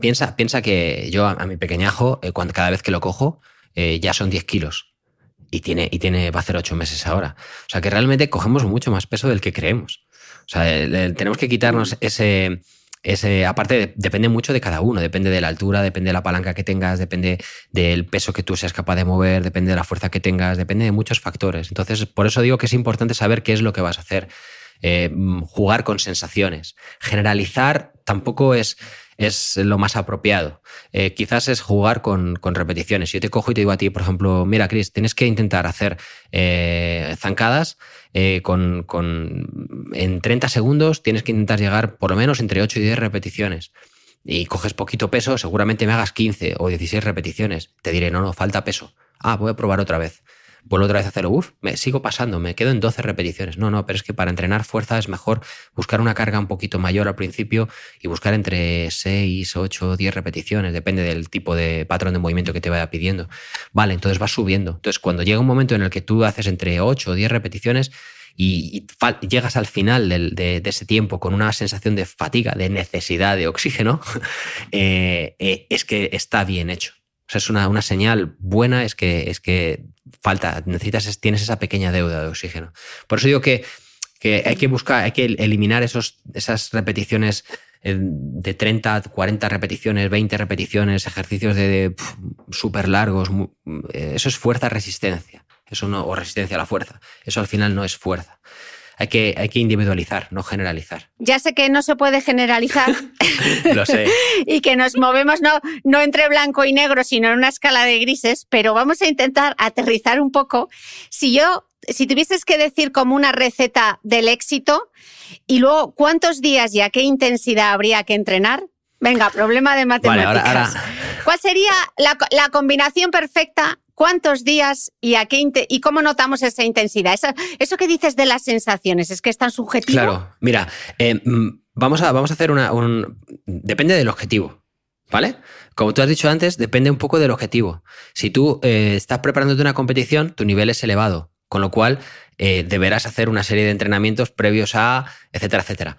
piensa, piensa que yo a, mi pequeñajo, cuando, cada vez que lo cojo, ya son 10 kilos y tiene, y tiene, va a hacer ocho meses ahora. O sea que realmente cogemos mucho más peso del que creemos. O sea, tenemos que quitarnos ese, ese, aparte depende mucho de cada uno, depende de la altura, depende de la palanca que tengas, depende del peso que tú seas capaz de mover, depende de la fuerza que tengas, depende de muchos factores. Entonces, por eso digo que es importante saber qué es lo que vas a hacer, eh, mm, jugar con sensaciones. Generalizar tampoco es, es lo más apropiado. Eh, quizás es jugar con, con, repeticiones. Yo te cojo y te digo a ti, por ejemplo, mira, Chris, tienes que intentar hacer eh, zancadas eh, en 30 segundos, tienes que intentar llegar por lo menos entre 8 y 10 repeticiones. Y coges poquito peso, seguramente me hagas 15 o 16 repeticiones. Te diré, no, no, falta peso. Ah, voy a probar otra vez vuelvo otra vez a hacerlo, uff, me sigo pasando, me quedo en 12 repeticiones. No, no, pero es que para entrenar fuerza es mejor buscar una carga un poquito mayor al principio y buscar entre 6, 8, 10 repeticiones, depende del tipo de patrón de movimiento que te vaya pidiendo. Vale, entonces vas subiendo. Entonces, cuando llega un momento en el que tú haces entre 8 o 10 repeticiones, y, llegas al final de, ese tiempo con una sensación de fatiga, de necesidad de oxígeno, eh, eh, es que está bien hecho. O sea, es una, señal buena, es que, es que falta, necesitas, tienes esa pequeña deuda de oxígeno. Por eso digo que, hay que buscar, hay que eliminar esos, esas repeticiones eh, de 30, 40 repeticiones, 20 repeticiones, ejercicios de, de súper largos. Eh, eso es fuerza-resistencia. Eso no, o resistencia a la fuerza. Eso al final no es fuerza hay que, individualizar, no generalizar. Ya sé que no se puede generalizar. Lo sé. y que nos movemos no, entre blanco y negro, sino en una escala de grises, pero vamos a intentar aterrizar un poco. Si yo si tuvieses que decir como una receta del éxito y luego cuántos días y a qué intensidad habría que entrenar, venga, problema de matemáticas. ¿Cuál sería la, la, combinación perfecta ¿Cuántos días y a y cómo notamos esa intensidad? Eso, que dices de las sensaciones, ¿es que es tan subjetivo? Claro, mira, eh, mm, vamos, a, vamos a hacer una... Depende del objetivo, ¿vale? Como tú has dicho antes, depende un poco del objetivo. Si tú eh, estás preparándote una competición, tu nivel es elevado, con lo cual eh, deberás hacer una serie de entrenamientos previos a, etcétera, etcétera.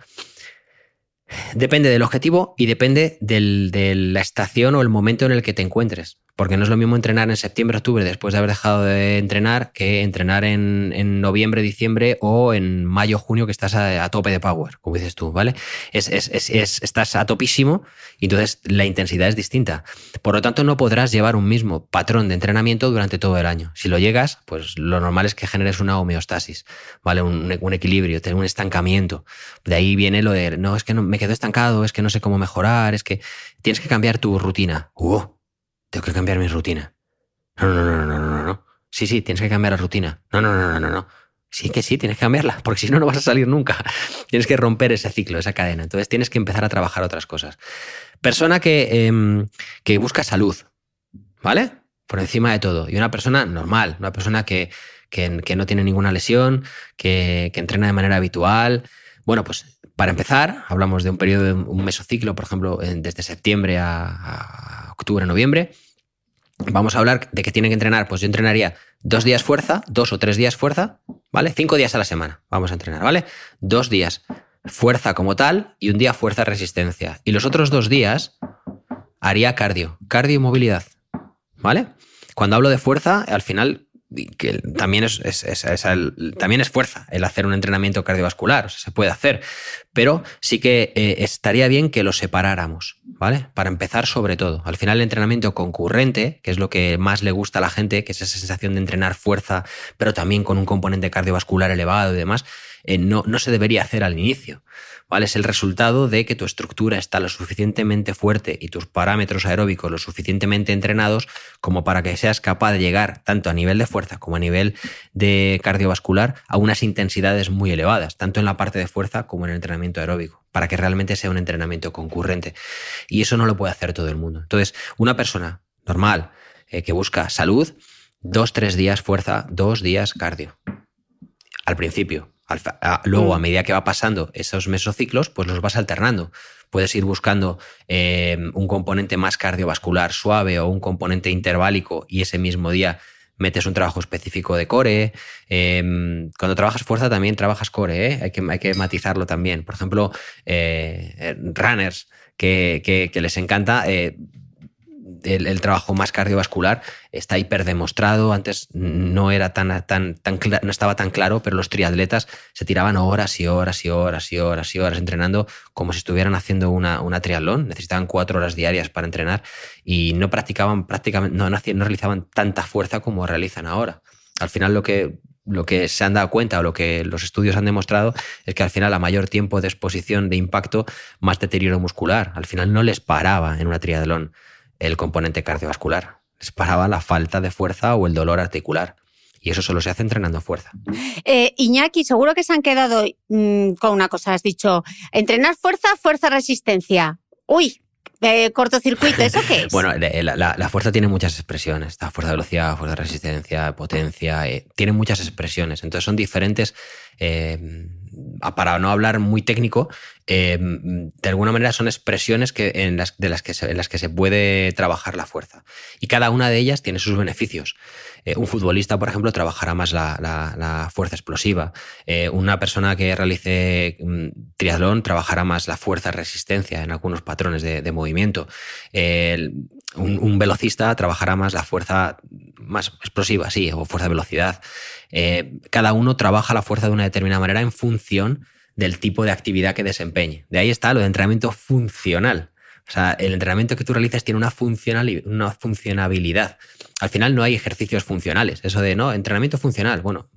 Depende del objetivo y depende de la estación o el momento en el que te encuentres. Porque no es lo mismo entrenar en septiembre, octubre, después de haber dejado de entrenar, que entrenar en, en noviembre, diciembre o en mayo, junio, que estás a, tope de power, como dices tú, ¿vale? Es, es, es, estás a topísimo y entonces la intensidad es distinta. Por lo tanto, no podrás llevar un mismo patrón de entrenamiento durante todo el año. Si lo llegas, pues lo normal es que generes una homeostasis, ¿vale? Un, un equilibrio, un estancamiento. De ahí viene lo de, no, es que no, me quedo estancado, es que no sé cómo mejorar, es que tienes que cambiar tu rutina. ¡Uh! Tengo que cambiar mi rutina. No, no, no, no, no, no. Sí, sí, tienes que cambiar la rutina. No, no, no, no, no, no. Sí que sí, tienes que cambiarla, porque si no, no vas a salir nunca. tienes que romper ese ciclo, esa cadena. Entonces tienes que empezar a trabajar otras cosas. Persona que, em, busca salud, ¿vale? Por encima de todo. Y una persona normal, una persona que, no tiene ninguna lesión, que, entrena de manera habitual. Bueno, pues para empezar, hablamos de un periodo de un mesociclo, por ejemplo, desde septiembre a octubre, noviembre, vamos a hablar de que tiene que entrenar. Pues yo entrenaría dos días fuerza, dos o tres días fuerza, ¿vale? Cinco días a la semana vamos a entrenar, ¿vale? Dos días fuerza como tal y un día fuerza resistencia. Y los otros dos días haría cardio, cardio y movilidad, ¿vale? Cuando hablo de fuerza, al final también es, también es fuerza el hacer un entrenamiento cardiovascular, o sea, se puede hacer, pero sí que eh, estaría bien que lo separáramos. ¿vale? Para empezar sobre todo. Al final el entrenamiento concurrente, que es lo que más le gusta a la gente, que es esa sensación de entrenar fuerza, pero también con un componente cardiovascular elevado y demás, no, se debería hacer al inicio. ¿vale? Es el resultado de que tu estructura está lo suficientemente fuerte y tus parámetros aeróbicos lo suficientemente entrenados como para que seas capaz de llegar tanto a nivel de fuerza como a nivel de cardiovascular a unas intensidades muy elevadas, tanto en la parte de fuerza como en el entrenamiento aeróbico, para que realmente sea un entrenamiento concurrente. Y eso no lo puede hacer todo el mundo. Entonces, una persona normal eh, que busca salud, dos, tres días fuerza, dos días cardio. Al principio, luego, a mm. medida que va pasando esos mesociclos, pues los vas alternando. Puedes ir buscando em, un componente más cardiovascular suave o un componente interválico y ese mismo día metes un trabajo específico de core. Em, cuando trabajas fuerza también trabajas core, ¿eh? hay, que, hay, que, matizarlo también. Por ejemplo, eh, eh, runners que les encanta el, trabajo más cardiovascular está hiperdemostrado. Antes no era tan, tan, no estaba tan claro, pero los triatletas se tiraban horas y horas y horas y horas y horas entrenando como si estuvieran haciendo una, triatlón. Necesitaban cuatro horas diarias para entrenar y no practicaban prácticamente, no, no realizaban tanta fuerza como realizan ahora. Al final lo que lo que se han dado cuenta o lo que los estudios han demostrado es que al final a mayor tiempo de exposición de impacto, más deterioro muscular. Al final no les paraba en una triatlón el componente cardiovascular. Les paraba la falta de fuerza o el dolor articular. Y eso solo se hace entrenando fuerza. Eh, Iñaki, seguro que se han quedado mm, con una cosa. Has dicho, entrenar fuerza, fuerza, resistencia. Uy, eh, cortocircuito, ¿eso qué es? bueno, la, fuerza tiene muchas expresiones. La fuerza de velocidad, fuerza de resistencia, potencia, eh, tiene muchas expresiones. Entonces son diferentes eh, para no hablar muy técnico, eh, de alguna manera son expresiones que, en, las, de las que se, puede trabajar la fuerza. Y cada una de ellas tiene sus beneficios. Eh, un futbolista, por ejemplo, trabajará más la, fuerza explosiva. una persona que realice mm, triatlón trabajará más la fuerza resistencia en algunos patrones de, movimiento. Un, un, velocista trabajará más la fuerza más explosiva, sí, o fuerza velocidad. Eh, cada uno trabaja la fuerza de una determinada manera en función del tipo de actividad que desempeñe. De ahí está lo de entrenamiento funcional. O sea, el entrenamiento que tú realizas tiene una, funcional, una funcionabilidad. Al final no hay ejercicios funcionales. Eso de, no, entrenamiento funcional. Bueno,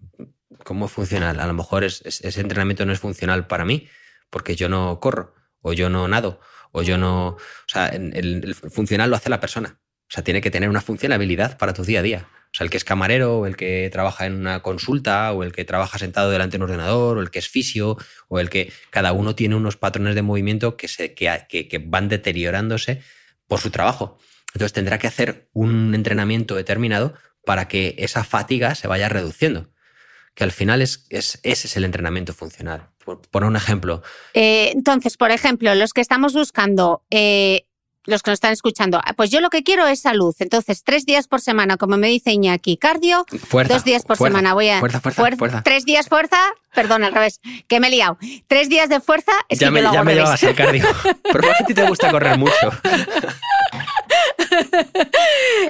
¿cómo es funcional? A lo mejor ese entrenamiento no es funcional para mí porque yo no corro o yo no nado o yo no... O sea, el funcional lo hace la persona. O sea, tiene que tener una funcionalidad para tu día a día. O sea, el que es camarero, o el que trabaja en una consulta, o el que trabaja sentado delante de un ordenador, o el que es fisio, o el que cada uno tiene unos patrones de movimiento que, se, van deteriorándose por su trabajo. Entonces tendrá que hacer un entrenamiento determinado para que esa fatiga se vaya reduciendo. Que al final es, ese es el entrenamiento funcional. Por, un ejemplo. Eh, entonces, por ejemplo, los que estamos buscando eh, los que nos están escuchando, ah, pues yo lo que quiero es salud. Entonces, tres días por semana, como me dice aquí, cardio, dos días por semana voy a... Fuerza, fuerza, Tres días fuerza, perdón, al revés, que me he liado. Tres días de fuerza es ya que me, Ya me el cardio. Pero a ti te gusta correr mucho.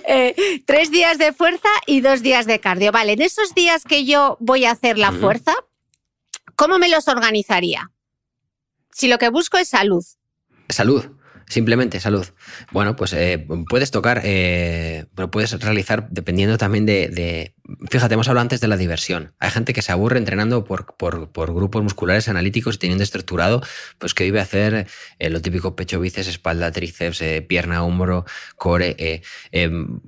Eh, tres días de fuerza y dos días de cardio. Vale, en esos días que yo voy a hacer la fuerza, ¿cómo me los organizaría? Si lo que busco es salud. Salud. Simplemente salud. Bueno, pues eh, puedes tocar, eh, pero puedes realizar dependiendo también de, Fíjate, hemos hablado antes de la diversión. Hay gente que se aburre entrenando por, por, grupos musculares analíticos y teniendo estructurado, pues que vive a hacer eh, lo típico pecho, bíceps, espalda, tríceps, pierna, hombro, core.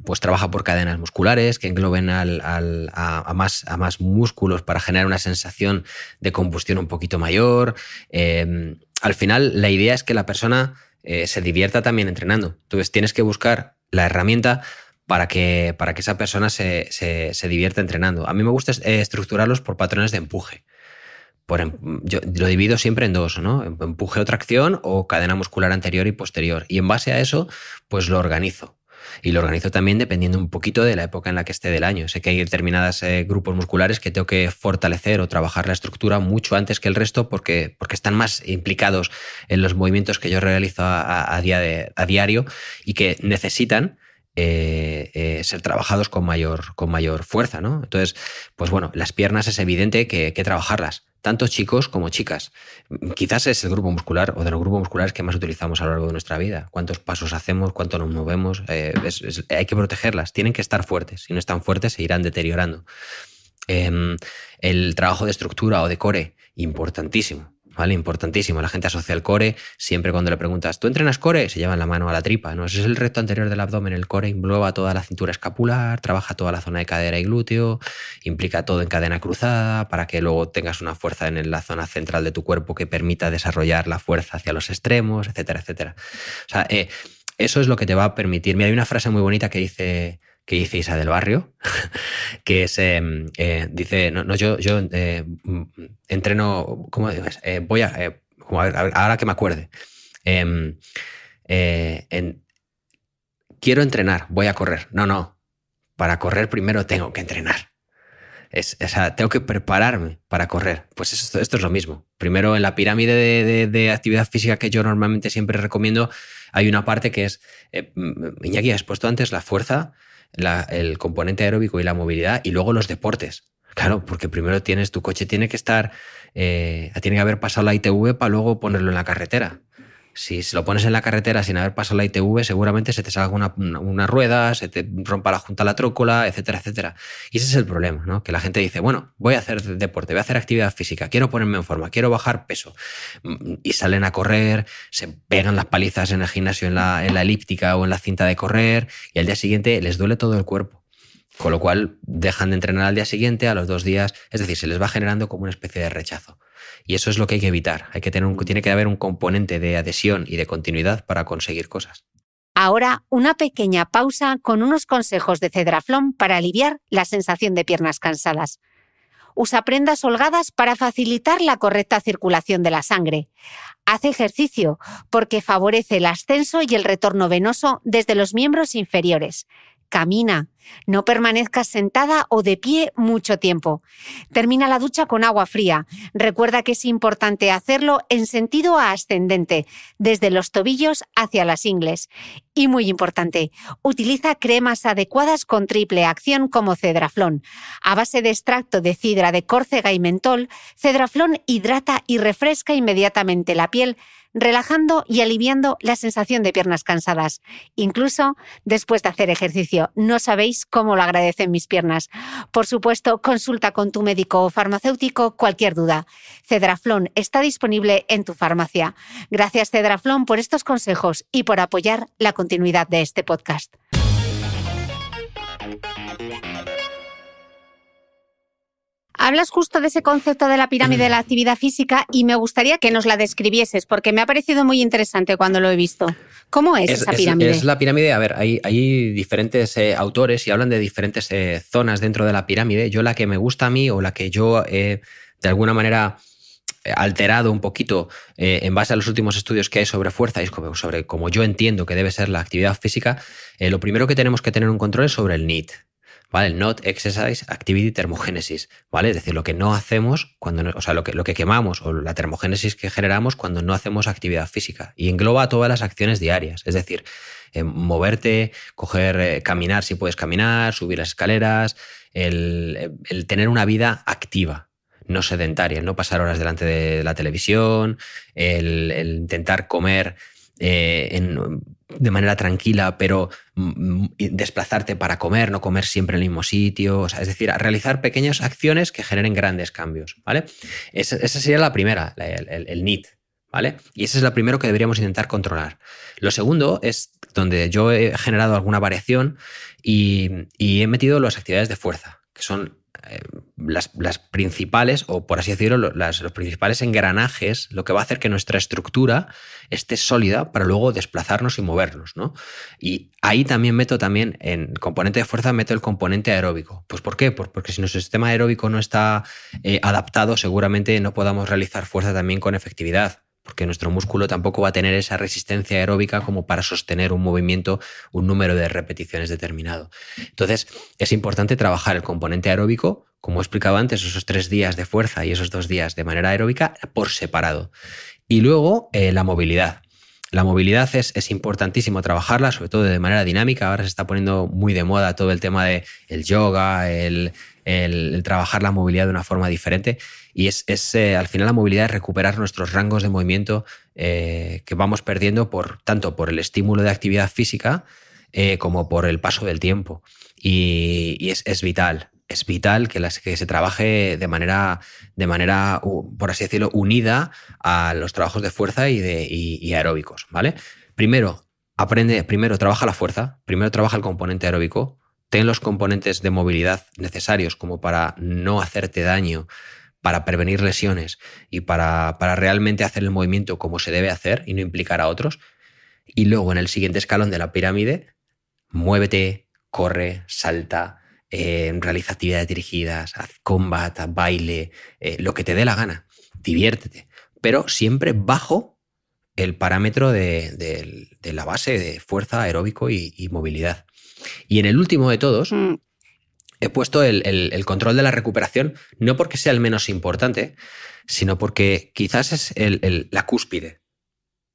pues trabaja por cadenas musculares que engloben al, a, más, a más músculos para generar una sensación de combustión un poquito mayor. al final, la idea es que la persona eh, se divierta también entrenando. Entonces tienes que buscar la herramienta para que, para que esa persona se, divierta entrenando. A mí me gusta eh, estructurarlos por patrones de empuje. Por, em, yo lo divido siempre en dos, ¿no? Em, empuje o tracción o cadena muscular anterior y posterior. Y en base a eso, pues lo organizo. Y lo organizo también dependiendo un poquito de la época en la que esté del año. Sé que hay determinados eh, grupos musculares que tengo que fortalecer o trabajar la estructura mucho antes que el resto porque, porque están más implicados en los movimientos que yo realizo a, día a diario y que necesitan eh, eh, ser trabajados con mayor, con mayor fuerza, ¿no? Entonces, pues bueno, las piernas es evidente que que trabajarlas tanto chicos como chicas. Quizás es el grupo muscular o de los grupos musculares que más utilizamos a lo largo de nuestra vida. ¿Cuántos pasos hacemos? ¿Cuánto nos movemos? Eh, hay que protegerlas, tienen que estar fuertes. Si no están fuertes, se irán deteriorando. Em, el trabajo de estructura o de core, importantísimo. ¿vale? Importantísimo. La gente asocia el core, siempre cuando le preguntas, ¿tú entrenas core? Se llevan la mano a la tripa, ¿no? Ese es el recto anterior del abdomen. El core engloba toda la cintura escapular, trabaja toda la zona de cadera y glúteo, implica todo en cadena cruzada para que luego tengas una fuerza en la zona central de tu cuerpo que permita desarrollar la fuerza hacia los extremos, etcétera, etcétera. O sea, eh, eso es lo que te va a permitir. Mira, hay una frase muy bonita que dice que dice Isa del Barrio, que es, em, eh, dice, no, yo, yo eh, mm, entreno, ¿cómo dices? Eh, voy a, ahora que me acuerde, em, quiero entrenar, voy a correr. No, no, para correr primero tengo que entrenar. Es, o tengo que prepararme para correr. Pues esto, es lo mismo. Primero, en la pirámide de, actividad física que yo normalmente siempre recomiendo, hay una parte que es, eh, mm, Iñaki, has puesto antes la fuerza, la, el componente aeróbico y la movilidad, y luego los deportes. Claro, porque primero tienes, tu coche tiene que estar, eh, tiene que haber pasado la ITV para luego ponerlo en la carretera si se lo pones en la carretera sin haber pasado la ITV, seguramente se te salga una, rueda, se te rompa la junta la trócola, etcétera, etcétera. Y ese es el problema, ¿no? Que la gente dice, bueno, voy a hacer deporte, voy a hacer actividad física, quiero ponerme en forma, quiero bajar peso. Mm, y salen a correr, se pegan las palizas en el gimnasio, en la elíptica o en la cinta de correr, y al día siguiente les duele todo el cuerpo. Con lo cual dejan de entrenar al día siguiente, a los dos días, es decir, se les va generando como una especie de rechazo. Y eso es lo que hay que evitar. Hay que tener tiene que haber un componente de adhesión y de continuidad para conseguir cosas. Ahora una pequeña pausa con unos consejos de Cedraflón para aliviar la sensación de piernas cansadas. Usa prendas holgadas para facilitar la correcta circulación de la sangre. Hace ejercicio porque favorece el ascenso y el retorno venoso desde los miembros inferiores camina. No permanezcas sentada o de pie mucho tiempo. Termina la ducha con agua fría. Recuerda que es importante hacerlo en sentido ascendente, desde los tobillos hacia las ingles. Y muy importante, utiliza cremas adecuadas con triple acción como cedraflón. A base de extracto de cidra de córcega y mentol, cedraflón hidrata y refresca inmediatamente la piel relajando y aliviando la sensación de piernas cansadas, incluso después de hacer ejercicio. No sabéis cómo lo agradecen mis piernas. Por supuesto, consulta con tu médico o farmacéutico cualquier duda. Cedraflon está disponible en tu farmacia. Gracias Cedraflon por estos consejos y por apoyar la continuidad de este podcast. Hablas justo de ese concepto de la pirámide de la mm. actividad física y me gustaría que nos la describieses porque me ha parecido muy interesante cuando lo he visto. ¿Cómo es, esa pirámide? Es, la pirámide, a ver, hay, diferentes eh, autores y hablan de diferentes eh, zonas dentro de la pirámide. Yo la que me gusta a mí o la que yo he de alguna manera eh, alterado un poquito en base a los últimos estudios que hay sobre fuerza y sobre cómo yo entiendo que debe ser la actividad física, lo primero que tenemos que tener un control es sobre el NIT. ¿vale? El not exercise activity termogénesis ¿vale? Es decir, lo que no hacemos cuando, o sea, lo que, lo que quemamos o la termogénesis que generamos cuando no hacemos actividad física y engloba todas las acciones diarias, es decir, eh, moverte, coger, eh, caminar si puedes caminar, subir las escaleras, el, tener una vida activa, no sedentaria, el no pasar horas delante de la televisión, el, intentar comer eh, en de manera tranquila, pero mm, mm, desplazarte para comer, no comer siempre en el mismo sitio, es decir, realizar pequeñas acciones que generen grandes cambios, ¿vale? Esa, sería la primera, el, el, NIT, ¿vale? Y esa es la primero que deberíamos intentar controlar. Lo segundo es donde yo he generado alguna variación y, y he metido las actividades de fuerza, que son eh, las, principales, o por así decirlo, los principales engranajes, lo que va a hacer que nuestra estructura esté sólida para luego desplazarnos y movernos, ¿no? Y ahí también meto también, en componente de fuerza, meto el componente aeróbico. ¿Pues por qué? Pues porque si nuestro sistema aeróbico no está eh, adaptado, seguramente no podamos realizar fuerza también con efectividad porque nuestro músculo tampoco va a tener esa resistencia aeróbica como para sostener un movimiento, un número de repeticiones determinado. Entonces, es importante trabajar el componente aeróbico, como he explicado antes, esos tres días de fuerza y esos dos días de manera aeróbica por separado. Y luego, eh, la movilidad. La movilidad es, es, importantísimo trabajarla, sobre todo de manera dinámica. Ahora se está poniendo muy de moda todo el tema del yoga, el trabajar la movilidad de una forma diferente. Y es, eh, al final la movilidad es recuperar nuestros rangos de movimiento eh, que vamos perdiendo por tanto por el estímulo de actividad física eh, como por el paso del tiempo. Y, es, vital. Es vital que, las, que se trabaje de manera, de manera, por así decirlo, unida a los trabajos de fuerza y, de, aeróbicos. ¿vale? Primero, aprende, primero trabaja la fuerza, primero trabaja el componente aeróbico, ten los componentes de movilidad necesarios como para no hacerte daño para prevenir lesiones y para, realmente hacer el movimiento como se debe hacer y no implicar a otros. Y luego en el siguiente escalón de la pirámide, muévete, corre, salta, eh, realiza actividades dirigidas, haz combat, baile, eh, lo que te dé la gana, diviértete, pero siempre bajo el parámetro de, la base de fuerza aeróbico y, movilidad. Y en el último de todos, mm he puesto el, control de la recuperación no porque sea el menos importante, sino porque quizás es la cúspide.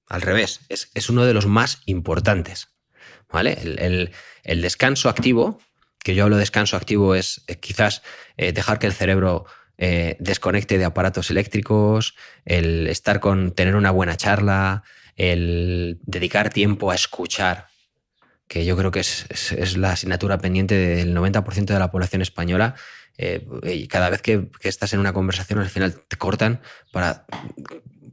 Al revés, es, uno de los más importantes. ¿vale? El, descanso activo, que yo hablo de descanso activo, es eh, quizás eh, dejar que el cerebro eh, desconecte de aparatos eléctricos, el estar con tener una buena charla, el dedicar tiempo a escuchar que yo creo que es, es, la asignatura pendiente del 90% de la población española. Eh, y cada vez que, estás en una conversación, al final te cortan para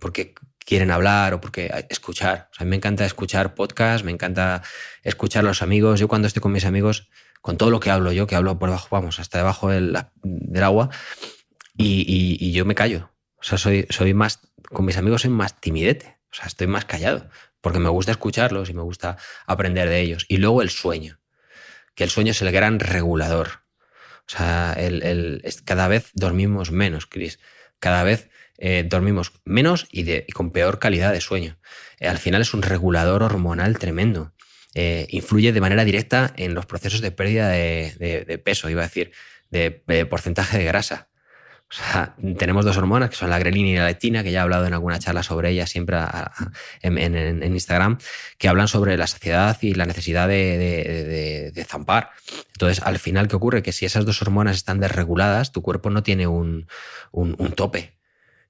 porque quieren hablar o porque escuchar. O sea, a mí me encanta escuchar podcasts, me encanta escuchar a los amigos. Yo cuando estoy con mis amigos, con todo lo que hablo yo, que hablo por debajo, vamos, hasta debajo del, del agua, y, y, y, yo me callo. O sea, soy, soy más, con mis amigos soy más timidete, o sea, estoy más callado porque me gusta escucharlos y me gusta aprender de ellos. Y luego el sueño, que el sueño es el gran regulador. O sea, cada vez dormimos menos, Chris. Cada vez eh, dormimos menos y, de, con peor calidad de sueño. Eh, al final es un regulador hormonal tremendo. Eh, influye de manera directa en los procesos de pérdida de peso, iba a decir, de, porcentaje de grasa tenemos dos hormonas, que son la grelina y la leptina, que ya he hablado en alguna charla sobre ellas siempre en, Instagram, que hablan sobre la saciedad y la necesidad de, zampar. Entonces, al final, ¿qué ocurre? Que si esas dos hormonas están desreguladas, tu cuerpo no tiene un, tope.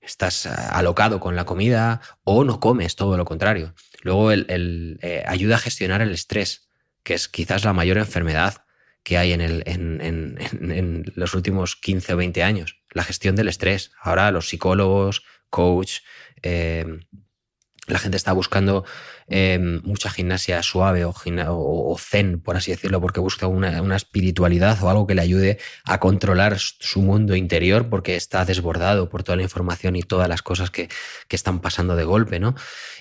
Estás eh, alocado con la comida o no comes, todo lo contrario. Luego, el, eh, ayuda a gestionar el estrés, que es quizás la mayor enfermedad que hay en, los últimos 15 o 20 años la gestión del estrés. Ahora los psicólogos, coach, em, la gente está buscando em, mucha gimnasia suave o, zen, por así decirlo, porque busca una, espiritualidad o algo que le ayude a controlar su mundo interior porque está desbordado por toda la información y todas las cosas que, están pasando de golpe, ¿no?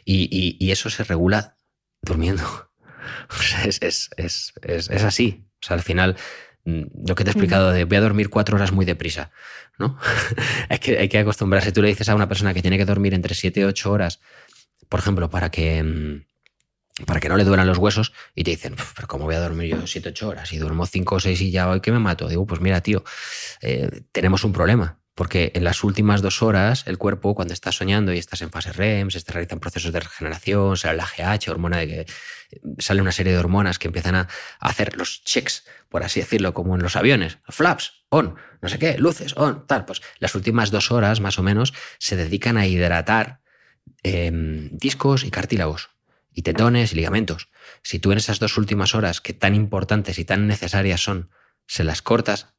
Y, eso se regula durmiendo. es, es, es así. O sea, al final Mm, lo que te he explicado de voy a dormir cuatro horas muy deprisa, ¿no? hay, que, acostumbrarse. Tú le dices a una persona que tiene que dormir entre siete y ocho horas, por ejemplo, para que mm, para que no le duelan los huesos y te dicen, pero ¿cómo voy a dormir yo siete ocho horas? Y duermo cinco o seis y ya hoy que me mato. Digo, pues mira, tío, eh, tenemos un problema. Porque en las últimas dos horas, el cuerpo, cuando está soñando y estás en fase REM, se realizan procesos de regeneración, sale la GH, hormona de que eh, sale una serie de hormonas que empiezan a hacer los checks, por así decirlo, como en los aviones, flaps, on, no sé qué, luces, on, tal. Pues las últimas dos horas, más o menos, se dedican a hidratar em, discos y cartílagos, y tetones y ligamentos. Si tú en esas dos últimas horas, que tan importantes y tan necesarias son, se las cortas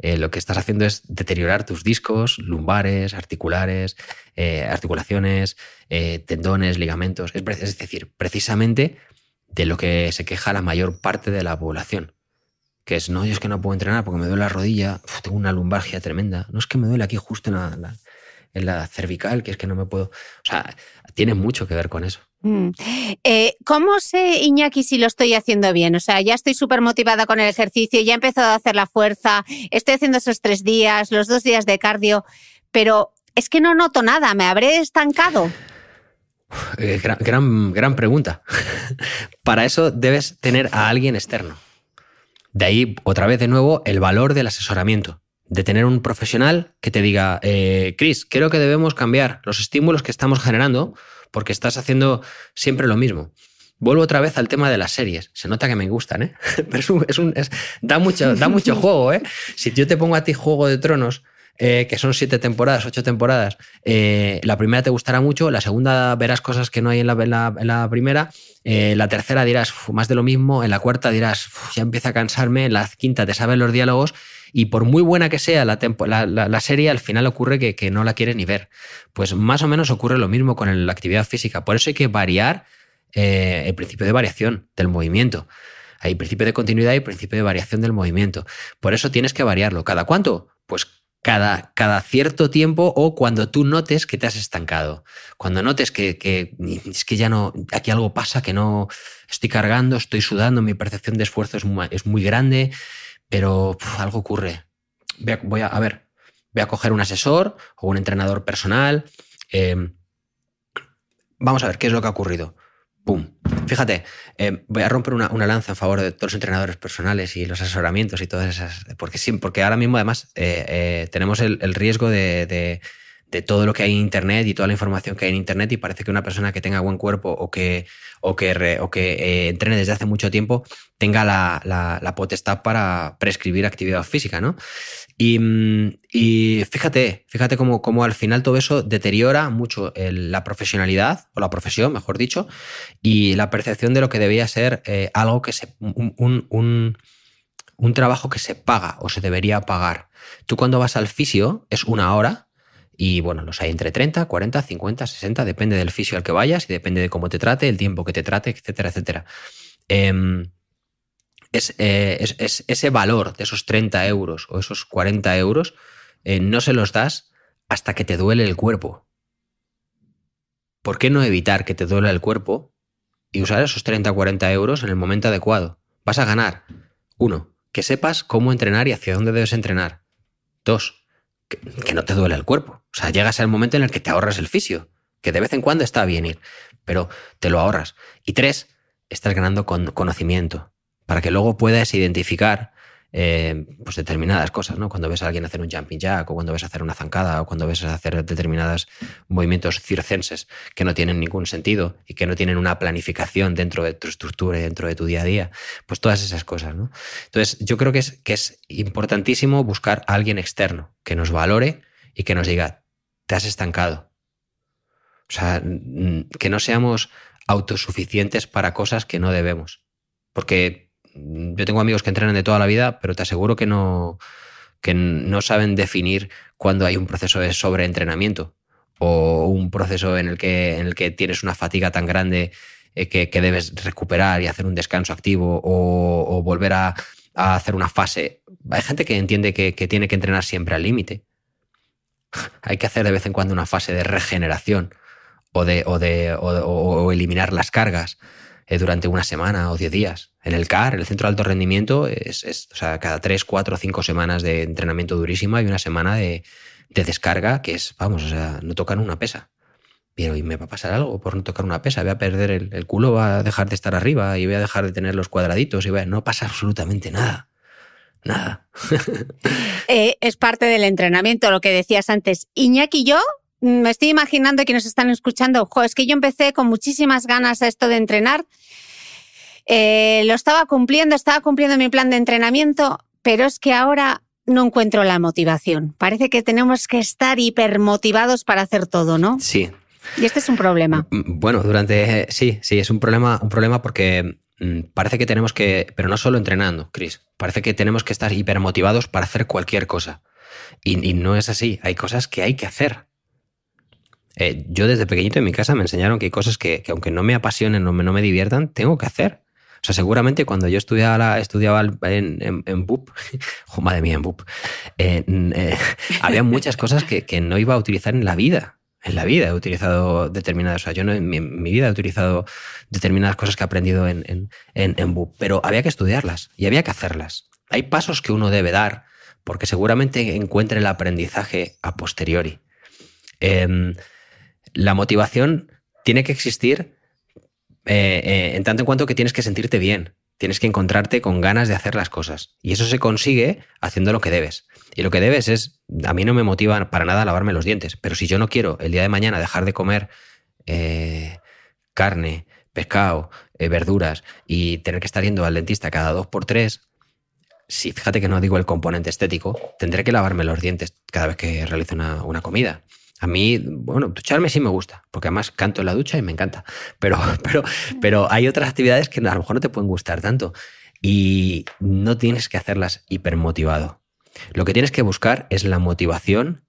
eh, lo que estás haciendo es deteriorar tus discos, lumbares, articulares, eh, articulaciones, eh, tendones, ligamentos. Es, decir, precisamente de lo que se queja la mayor parte de la población. Que es, no, yo es que no puedo entrenar porque me duele la rodilla, tengo una lumbargia tremenda. No es que me duele aquí justo en la, en la cervical, que es que no me puedo. O sea, tiene mucho que ver con eso. Mm. Eh, ¿Cómo sé, Iñaki, si lo estoy haciendo bien? O sea, ya estoy súper motivada con el ejercicio, ya he empezado a hacer la fuerza, estoy haciendo esos tres días, los dos días de cardio, pero es que no noto nada, me habré estancado. Eh, gran, gran pregunta. Para eso debes tener a alguien externo. De ahí, otra vez de nuevo, el valor del asesoramiento de tener un profesional que te diga, eh, Chris, creo que debemos cambiar los estímulos que estamos generando porque estás haciendo siempre lo mismo. Vuelvo otra vez al tema de las series. Se nota que me gustan, ¿eh? Pero es un, es da, mucho, da mucho juego, ¿eh? Si yo te pongo a ti Juego de Tronos, eh, que son siete temporadas, ocho temporadas, eh, la primera te gustará mucho, la segunda verás cosas que no hay en la, primera, la tercera dirás más de lo mismo, en la cuarta dirás ya empieza a cansarme, en la quinta te saben los diálogos y por muy buena que sea la, serie, al final ocurre que, no la quiere ni ver. Pues más o menos ocurre lo mismo con la actividad física. Por eso hay que variar eh, el principio de variación del movimiento. Hay principio de continuidad y principio de variación del movimiento. Por eso tienes que variarlo. ¿Cada cuánto? Pues cada, cierto tiempo o cuando tú notes que te has estancado. Cuando notes que, es que ya no, aquí algo pasa, que no estoy cargando, estoy sudando, mi percepción de esfuerzo es muy grande, pero algo ocurre. Voy a, ver, voy a coger un asesor o un entrenador personal. Em, vamos a ver qué es lo que ha ocurrido. Fíjate, em, voy a romper una, lanza en favor de todos los entrenadores personales y los asesoramientos y todas esas. Porque, sí, porque ahora mismo, además, eh, eh, tenemos el, riesgo de de todo lo que hay en Internet y toda la información que hay en Internet y parece que una persona que tenga buen cuerpo o que, o que, o que eh, entrene desde hace mucho tiempo tenga la, la, potestad para prescribir actividad física, ¿no? Y, y fíjate, fíjate cómo, al final todo eso deteriora mucho la profesionalidad o la profesión, mejor dicho, y la percepción de lo que debía ser eh, algo que se... un, un, un un trabajo que se paga o se debería pagar. Tú cuando vas al fisio es una hora y bueno, los hay entre 30, 40, 50, 60, depende del fisio al que vayas y depende de cómo te trate, el tiempo que te trate, etcétera, etcétera. Em, eh, es, ese valor de esos 30 euros o esos 40 euros eh, no se los das hasta que te duele el cuerpo. ¿Por qué no evitar que te duela el cuerpo y usar esos 30 o 40 euros en el momento adecuado? Vas a ganar. Uno, que sepas cómo entrenar y hacia dónde debes entrenar. Dos, que, no te duele el cuerpo. O sea, llegas al momento en el que te ahorras el fisio, que de vez en cuando está bien ir, pero te lo ahorras. Y tres, estás ganando con conocimiento para que luego puedas identificar eh, pues determinadas cosas, ¿no? Cuando ves a alguien hacer un jumping jack o cuando ves hacer una zancada o cuando ves hacer determinados movimientos circenses que no tienen ningún sentido y que no tienen una planificación dentro de tu estructura y dentro de tu día a día, pues todas esas cosas, ¿no? Entonces yo creo que es, que es importantísimo buscar a alguien externo que nos valore y que nos diga, te has estancado. O sea, que no seamos autosuficientes para cosas que no debemos. Porque yo tengo amigos que entrenan de toda la vida, pero te aseguro que no, saben definir cuando hay un proceso de sobreentrenamiento o un proceso en el que, en el que tienes una fatiga tan grande eh, que, debes recuperar y hacer un descanso activo o, volver a, hacer una fase. Hay gente que entiende que, tiene que entrenar siempre al límite. hay que hacer de vez en cuando una fase de regeneración o, de, o eliminar las cargas eh, durante una semana o diez días. En el CAR, el centro de alto rendimiento, es, sea, cada tres, cuatro, cinco semanas de entrenamiento durísimo y una semana de, descarga que es, vamos, o sea, no tocan una pesa. Pero ¿y me va a pasar algo por no tocar una pesa? Voy a perder el, culo, va a dejar de estar arriba y voy a dejar de tener los cuadraditos y no pasa absolutamente nada nada. Eh, es parte del entrenamiento, lo que decías antes. Iñaki y yo Mm, me estoy imaginando que nos están escuchando, es que yo empecé con muchísimas ganas a esto de entrenar. Eh, lo estaba cumpliendo, estaba cumpliendo mi plan de entrenamiento, pero es que ahora no encuentro la motivación. Parece que tenemos que estar hipermotivados para hacer todo, ¿no? Sí. Y este es un problema. Mm, mm, bueno, durante. Eh, sí, sí, es un problema, un problema porque parece que tenemos que. Pero no solo entrenando, Chris. Parece que tenemos que estar hipermotivados para hacer cualquier cosa. y no es así. Hay cosas que hay que hacer. Eh, yo desde pequeñito en mi casa me enseñaron que hay cosas que, aunque no me apasionen o no, me diviertan, tengo que hacer. O sea, seguramente cuando yo estudiaba, estudiaba en, en, en BUP, en BUP, eh, había muchas cosas que, no iba a utilizar en la vida. En la vida he utilizado determinadas, o sea, yo en, mi, vida he utilizado determinadas cosas que he aprendido en, en BUP, pero había que estudiarlas y había que hacerlas. Hay pasos que uno debe dar porque seguramente encuentre el aprendizaje a posteriori. Em, la motivación tiene que existir eh, eh, en tanto en cuanto que tienes que sentirte bien, tienes que encontrarte con ganas de hacer las cosas. Y eso se consigue haciendo lo que debes. Y lo que debes es, a mí no me motiva para nada lavarme los dientes, pero si yo no quiero el día de mañana dejar de comer eh, carne, pescado, verduras y tener que estar yendo al dentista cada dos por tres, si fíjate que no digo el componente estético, tendré que lavarme los dientes cada vez que realice una comida. A mí, bueno, ducharme sí me gusta, porque además canto en la ducha y me encanta. Pero, pero, pero hay otras actividades que a lo mejor no te pueden gustar tanto y no tienes que hacerlas hipermotivado. Lo que tienes que buscar es la motivación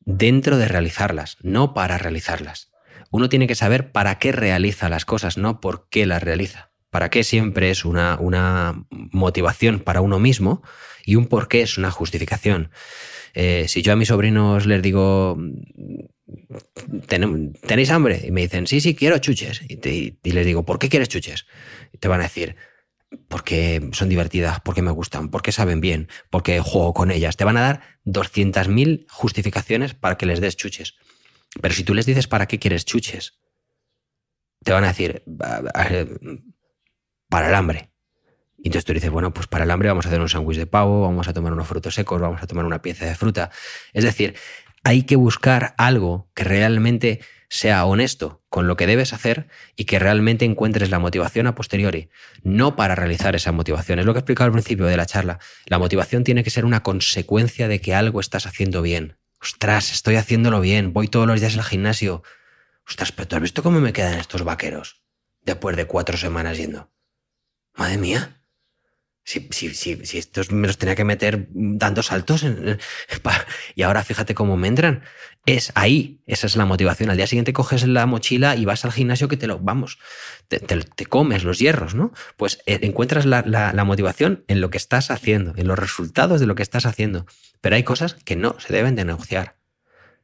dentro de realizarlas, no para realizarlas. Uno tiene que saber para qué realiza las cosas, no por qué las realiza. Para qué siempre es una, una motivación para uno mismo y un qué es una justificación. Eh, si yo a mis sobrinos les digo, ¿tenéis hambre? Y me dicen, sí, sí, quiero chuches. Y, y, les digo, ¿por qué quieres chuches? Y te van a decir, porque son divertidas, porque me gustan, porque saben bien, porque juego con ellas. Te van a dar 200.000 justificaciones para que les des chuches. Pero si tú les dices, ¿para qué quieres chuches? Te van a decir, eh, para el hambre entonces tú dices, bueno, pues para el hambre vamos a hacer un sándwich de pavo, vamos a tomar unos frutos secos, vamos a tomar una pieza de fruta. Es decir, hay que buscar algo que realmente sea honesto con lo que debes hacer y que realmente encuentres la motivación a posteriori, no para realizar esa motivación. Es lo que he explicado al principio de la charla. La motivación tiene que ser una consecuencia de que algo estás haciendo bien. Ostras, estoy haciéndolo bien, voy todos los días al gimnasio. Ostras, pero ¿tú has visto cómo me quedan estos vaqueros después de cuatro semanas yendo? Madre mía, si, si, estos me los tenía que meter dando saltos y ahora fíjate cómo me entran. Es ahí, esa es la motivación. Al día siguiente coges la mochila y vas al gimnasio que te lo, vamos, te, comes los hierros, ¿no? Pues eh, encuentras la, la motivación en lo que estás haciendo, en los resultados de lo que estás haciendo. Pero hay cosas que no se deben de negociar.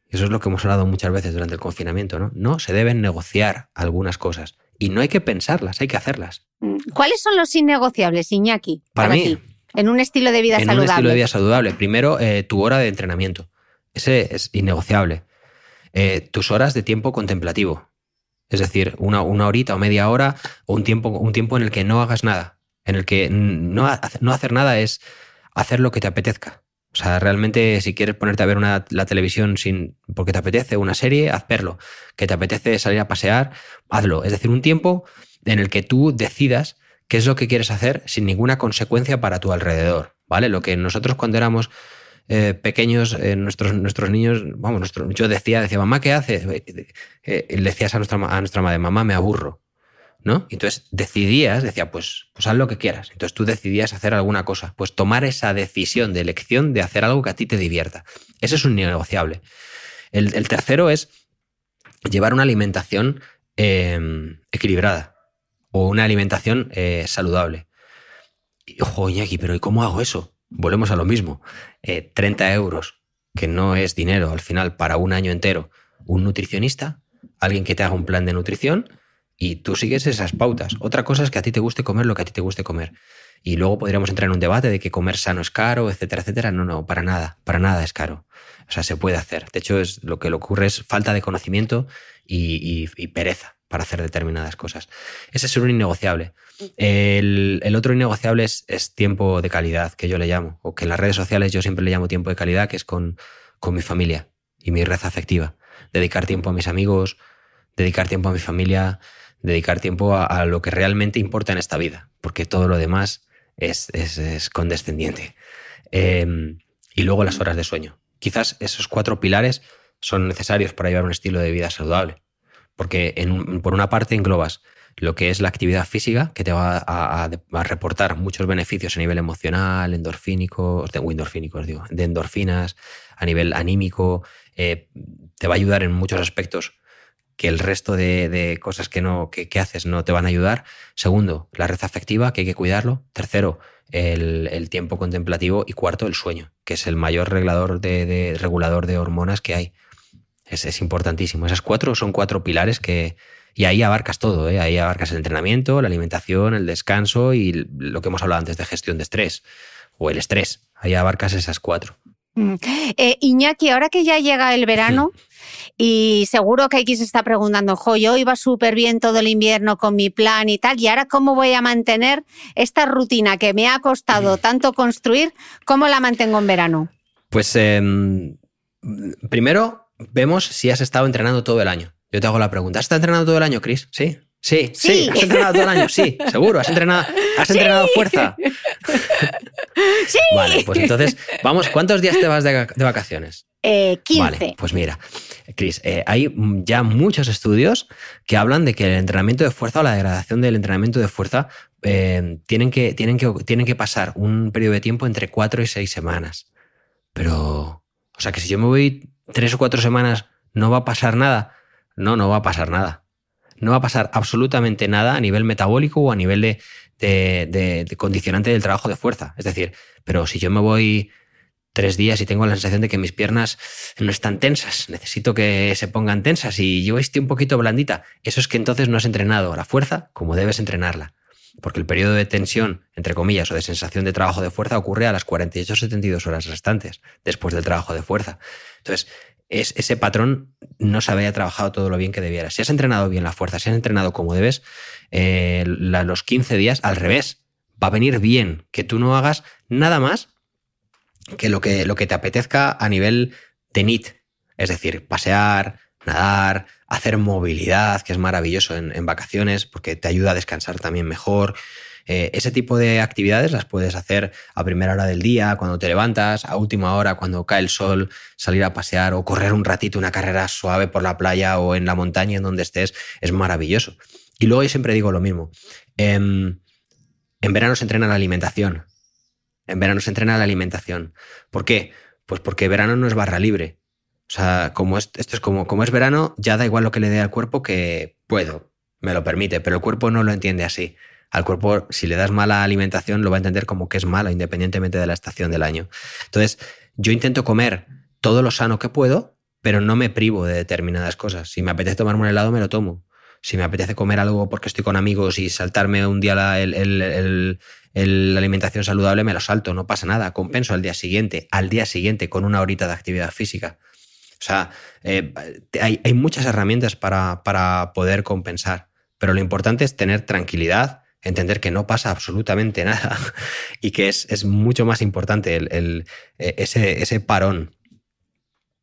Eso es lo que hemos hablado muchas veces durante el confinamiento, ¿no? No se deben negociar algunas cosas. Y no hay que pensarlas, hay que hacerlas. Mm. ¿Cuáles son los innegociables, Iñaki? Para, mí. en un estilo de vida saludable. En un estilo de vida saludable. Primero, eh, tu hora de entrenamiento. Ese es innegociable. Eh, tus horas de tiempo contemplativo. Es decir, una, una horita o media hora o un tiempo, un tiempo en el que no hagas nada. En el que no, no hacer nada es hacer lo que te apetezca. O sea, realmente si quieres ponerte a ver la televisión sin porque te apetece una serie, haz perlo. Que te apetece salir a pasear, hazlo. Es decir, un tiempo en el que tú decidas qué es lo que quieres hacer sin ninguna consecuencia para tu alrededor, ¿vale? Lo que nosotros cuando éramos eh, pequeños, eh, nuestros, nuestros niños, vamos, yo decía, decía, mamá, ¿qué haces? Eh, le decías a nuestra, a nuestra madre, mamá, me aburro. ¿no? entonces decidías, decía, pues, pues, haz lo que quieras. Entonces tú decidías hacer alguna cosa, pues tomar esa decisión de elección de hacer algo que a ti te divierta. eso es un negociable. El, tercero es llevar una alimentación em, equilibrada o una alimentación eh, saludable. Y, ojo, Iñaki, pero ¿y cómo hago eso? Volvemos a lo mismo. 30 eh, euros, que no es dinero al final para un año entero. Un nutricionista, alguien que te haga un plan de nutrición y tú sigues esas pautas. Otra cosa es que a ti te guste comer lo que a ti te guste comer. Y luego podríamos entrar en un debate de que comer sano es caro, etcétera, etcétera. No, no, para nada, para nada es caro. O sea, se puede hacer. De hecho, es, lo que le ocurre es falta de conocimiento y, pereza para hacer determinadas cosas. Ese es un innegociable. El, otro innegociable es, tiempo de calidad, que yo le llamo, o que en las redes sociales yo siempre le llamo tiempo de calidad, que es con, con mi familia y mi red afectiva. Dedicar tiempo a mis amigos, dedicar tiempo a mi familia, dedicar tiempo a, lo que realmente importa en esta vida, porque todo lo demás es, condescendiente. Em, y luego las horas de sueño. Quizás esos cuatro pilares son necesarios para llevar un estilo de vida saludable, porque por una parte englobas lo que es la actividad física, que te va a, reportar muchos beneficios a nivel emocional, endorfínico, de, endorfínicos, digo, de endorfinas, a nivel anímico, eh, te va a ayudar en muchos aspectos que el resto de, cosas que, no, que, haces no te van a ayudar. Segundo, la red afectiva, que hay que cuidarlo. Tercero, el, tiempo contemplativo. Y cuarto, el sueño, que es el mayor de, regulador de hormonas que hay. Es, es, importantísimo. Esas cuatro son cuatro pilares que... Y ahí abarcas todo, ¿eh? ahí abarcas el entrenamiento, la alimentación, el descanso y lo que hemos hablado antes de gestión de estrés o el estrés. Ahí abarcas esas cuatro. Mm. Eh, Iñaki, ahora que ya llega el verano, y seguro que X se está preguntando, jo, yo iba súper bien todo el invierno con mi plan y tal, y ahora cómo voy a mantener esta rutina que me ha costado mm. tanto construir, ¿cómo la mantengo en verano? Pues em, primero vemos si has estado entrenando todo el año. Yo te hago la pregunta, ¿has estado entrenando todo el año, Chris? Sí. Sí, sí, has entrenado todo el año, sí, seguro, has entrenado, has fuerza. Sí. Vale, pues entonces, vamos, ¿cuántos días te vas de, vacaciones? 15. Eh, vale, pues mira, Cris, eh, hay ya muchos estudios que hablan de que el entrenamiento de fuerza o la degradación del entrenamiento de fuerza eh, tienen, que, tienen, que, tienen que pasar un periodo de tiempo entre 4 y 6 semanas. Pero, o sea, que si yo me voy 3 o 4 semanas, ¿no va a pasar nada? No, no va a pasar nada no va a pasar absolutamente nada a nivel metabólico o a nivel de, condicionante del trabajo de fuerza. Es decir, pero si yo me voy tres días y tengo la sensación de que mis piernas no están tensas, necesito que se pongan tensas y yo estoy un poquito blandita. Eso es que entonces no has entrenado la fuerza como debes entrenarla. Porque el periodo de tensión, entre comillas, o de sensación de trabajo de fuerza ocurre a las 48 72 horas restantes después del trabajo de fuerza. Entonces, ese patrón no se había trabajado todo lo bien que debiera. Si has entrenado bien la fuerza, si has entrenado como debes, eh, los 15 días, al revés, va a venir bien que tú no hagas nada más que lo que, lo que te apetezca a nivel de NIT. Es decir, pasear, nadar, hacer movilidad, que es maravilloso en vacaciones porque te ayuda a descansar también mejor. Eh, ese tipo de actividades las puedes hacer a primera hora del día, cuando te levantas, a última hora, cuando cae el sol, salir a pasear o correr un ratito una carrera suave por la playa o en la montaña en donde estés, es maravilloso. Y luego siempre digo lo mismo. Em, en verano se entrena la alimentación. En verano se entrena la alimentación. ¿Por qué? Pues porque verano no es barra libre. O sea, como esto es como, como es verano, ya da igual lo que le dé al cuerpo que puedo, me lo permite, pero el cuerpo no lo entiende así al cuerpo, si le das mala alimentación, lo va a entender como que es mala, independientemente de la estación del año. Entonces, yo intento comer todo lo sano que puedo, pero no me privo de determinadas cosas. Si me apetece tomarme un helado, me lo tomo. Si me apetece comer algo porque estoy con amigos y saltarme un día la alimentación saludable, me lo salto, no pasa nada. Compenso al día siguiente, al día siguiente, con una horita de actividad física. O sea, eh, hay, muchas herramientas para, para poder compensar, pero lo importante es tener tranquilidad, entender que no pasa absolutamente nada y que es, mucho más importante el, eh, ese, parón,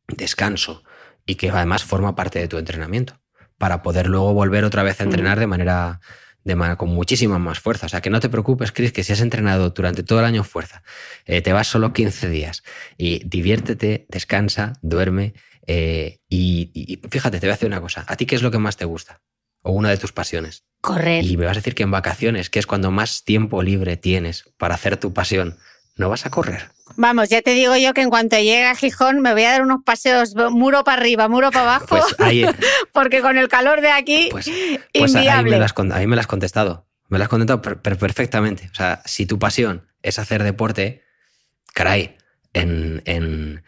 descanso, y que además forma parte de tu entrenamiento, para poder luego volver otra vez a entrenar de manera, de con muchísima más fuerza. O sea, que no te preocupes, Chris, que si has entrenado durante todo el año fuerza, eh, te vas solo 15 días y diviértete, descansa, duerme eh, y, y fíjate, te voy a hacer una cosa. ¿A ti qué es lo que más te gusta? ¿O una de tus pasiones? Correr. Y me vas a decir que en vacaciones, que es cuando más tiempo libre tienes para hacer tu pasión, no vas a correr. Vamos, ya te digo yo que en cuanto llegue a Gijón me voy a dar unos paseos muro para arriba, muro para abajo, pues porque con el calor de aquí, pues, pues ahí me, las, has contestado, me lo has contestado perfectamente. O sea, si tu pasión es hacer deporte, caray, en,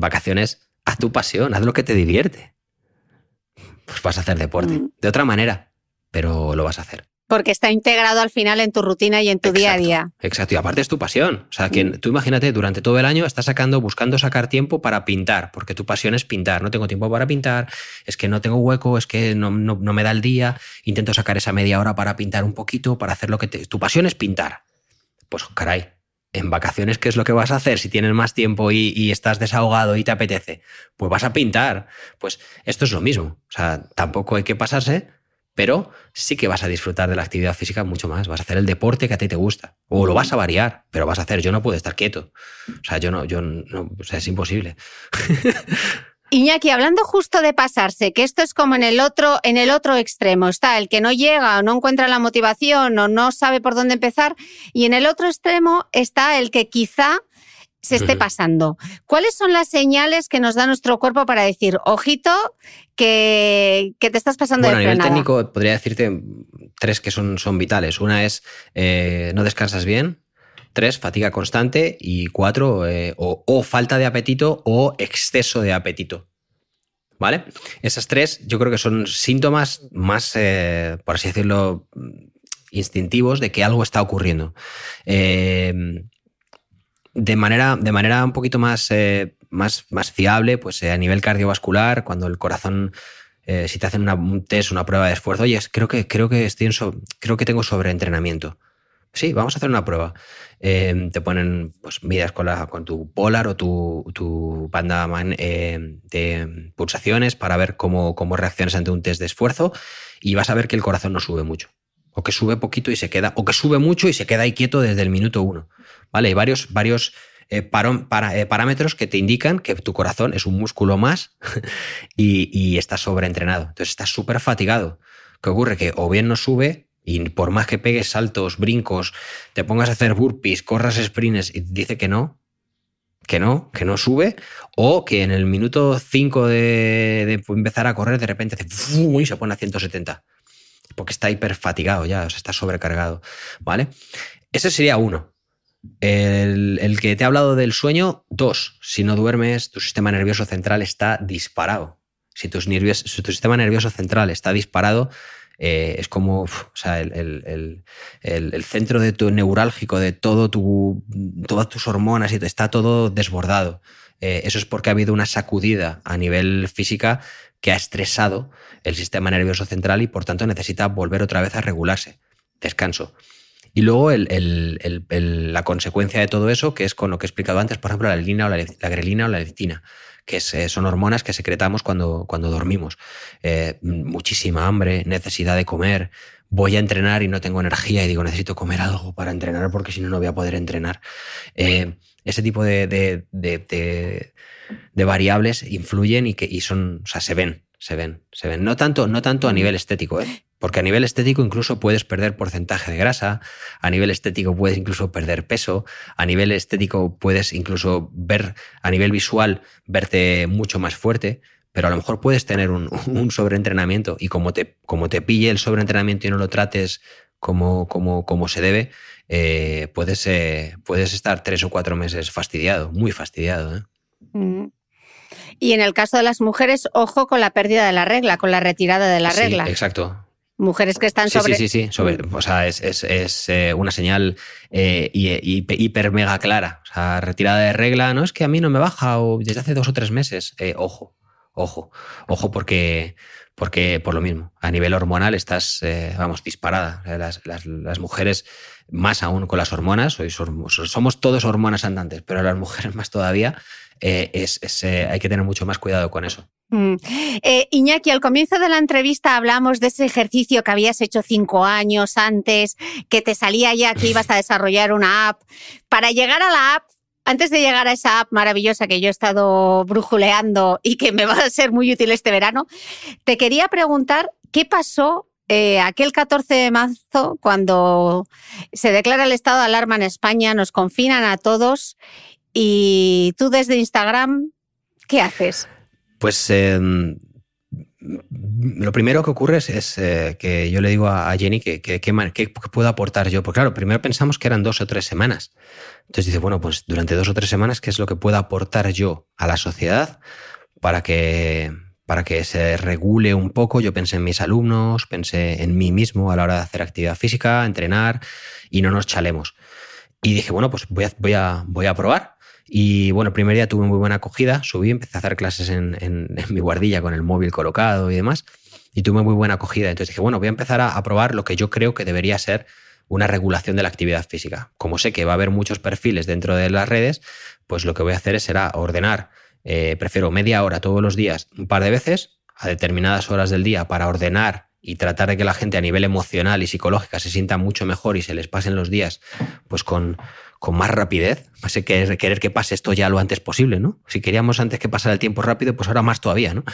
vacaciones haz tu pasión, haz lo que te divierte. Pues vas a hacer deporte. Mm. De otra manera, pero lo vas a hacer. Porque está integrado al final en tu rutina y en tu día a día. Exacto, y aparte es tu pasión. O sea, que mm. tú imagínate, durante todo el año estás sacando, buscando sacar tiempo para pintar, porque tu pasión es pintar. No tengo tiempo para pintar, es que no tengo hueco, es que no, me da el día, intento sacar esa media hora para pintar un poquito, para hacer lo que te... Tu pasión es pintar. Pues caray, en vacaciones, ¿qué es lo que vas a hacer si tienes más tiempo y, y, estás desahogado y te apetece? Pues vas a pintar. Pues esto es lo mismo. O sea, tampoco hay que pasarse, pero sí que vas a disfrutar de la actividad física mucho más. Vas a hacer el deporte que a ti te gusta. O lo vas a variar, pero vas a hacer. Yo no puedo estar quieto. O sea, yo no, yo o sea, es imposible. Iñaki, hablando justo de pasarse, que esto es como en el otro, en el otro extremo. Está el que no llega o no encuentra la motivación o no sabe por dónde empezar. Y en el otro extremo está el que quizá se esté pasando. ¿Cuáles son las señales que nos da nuestro cuerpo para decir, ojito, que, te estás pasando de frenada? A nivel técnico podría decirte tres que son, son vitales. Una es eh, no descansas bien. Tres, fatiga constante. Y cuatro, eh, o, falta de apetito o exceso de apetito. ¿Vale? Esas tres yo creo que son síntomas más, eh, por así decirlo, instintivos de que algo está ocurriendo de manera, de manera un poquito más, eh, más, fiable, pues eh, a nivel cardiovascular, cuando el corazón, eh, si te hacen una, un test, una prueba de esfuerzo, oye, creo que, creo que, estoy creo que tengo sobreentrenamiento. Sí, vamos a hacer una prueba. Em, te ponen pues, midas con, con tu polar o tu, tu banda em, de pulsaciones para ver cómo, cómo reaccionas ante un test de esfuerzo y vas a ver que el corazón no sube mucho o que sube poquito y se queda, o que sube mucho y se queda ahí quieto desde el minuto uno. ¿Vale? Hay varios, eh, eh, parámetros que te indican que tu corazón es un músculo más y, y está sobreentrenado. Entonces estás súper fatigado. ¿Qué ocurre? Que o bien no sube y por más que pegues saltos, brincos, te pongas a hacer burpees, corras sprints y dice que no, que no, que no sube, o que en el minuto cinco de, empezar a correr de repente se pone a 170 porque está hiperfatigado ya, o sea, está sobrecargado, ¿vale? Ese sería uno. El, que te he hablado del sueño, dos. Si no duermes, tu sistema nervioso central está disparado. Si, tus nervios, tu sistema nervioso central está disparado, eh, es como o sea, el, centro de tu neurálgico, de todo tu, todas tus hormonas, y está todo desbordado. Eh, eso es porque ha habido una sacudida a nivel física que ha estresado el sistema nervioso central y por tanto necesita volver otra vez a regularse. Descanso. Y luego la consecuencia de todo eso, que es con lo que he explicado antes, por ejemplo, la grelina o la, la leptina, que eh, son hormonas que secretamos cuando, cuando dormimos. Eh, muchísima hambre, necesidad de comer, voy a entrenar y no tengo energía y digo, necesito comer algo para entrenar porque si no, no voy a poder entrenar. Eh, ese tipo de, variables influyen y que y son, o sea, se ven, se ven, se ven. No tanto, no tanto a mm. nivel estético, ¿eh? porque a nivel estético incluso puedes perder porcentaje de grasa, a nivel estético puedes incluso perder peso, a nivel estético puedes incluso ver, a nivel visual, verte mucho más fuerte, pero a lo mejor puedes tener un, un, sobreentrenamiento y como te, como te pille el sobreentrenamiento y no lo trates como, como, se debe, eh, puedes, eh, puedes estar tres o cuatro meses fastidiado, muy fastidiado. ¿eh? Mm. Y en el caso de las mujeres, ojo con la pérdida de la regla, con la retirada de la regla. Exacto. Mujeres que están sobre. Sí, sí, sí. Mm. o sea, es, una señal hiper mega clara. O sea, retirada de regla, no es que a mí no me baja o desde hace dos o tres meses. ojo, ojo, ojo, porque porque por lo mismo, a nivel hormonal estás, eh, vamos, disparada. Las, las, mujeres, más aún con las hormonas, somos todos hormonas andantes, pero las mujeres más todavía, eh, es, eh, hay que tener mucho más cuidado con eso. Mm. Iñaki, al comienzo de la entrevista hablamos de ese ejercicio que habías hecho cinco años antes, que te salía ya que ibas a desarrollar una app. Para llegar a la app antes de llegar a esa app maravillosa que yo he estado brujuleando y que me va a ser muy útil este verano, te quería preguntar qué pasó eh, aquel 14 de marzo, cuando se declara el estado de alarma en España, nos confinan a todos y tú desde Instagram, ¿qué haces? Pues... Em, lo primero que ocurre es, eh, que yo le digo a, Jenny que, puedo aportar yo. Porque claro, primero pensamos que eran dos o tres semanas. Entonces dice, bueno, pues durante dos o tres semanas, ¿qué es lo que puedo aportar yo a la sociedad para que, para que se regule un poco? Yo pensé en mis alumnos, pensé en mí mismo a la hora de hacer actividad física, entrenar y no nos chalemos. Y dije, bueno, pues voy voy a, voy a probar. Y bueno, primer día tuve muy buena acogida, subí, empecé a hacer clases en, mi guardilla con el móvil colocado y demás, y tuve muy buena acogida. Entonces dije, bueno, voy a empezar a, probar lo que yo creo que debería ser una regulación de la actividad física. Como sé que va a haber muchos perfiles dentro de las redes, pues lo que voy a hacer será ordenar, eh, prefiero media hora todos los días, un par de veces, a determinadas horas del día, para ordenar y tratar de que la gente a nivel emocional y psicológica se sienta mucho mejor y se les pasen los días pues con, con más rapidez. Va que querer que pase esto ya lo antes posible, ¿no? Si queríamos antes que pasara el tiempo rápido, pues ahora más todavía, ¿no?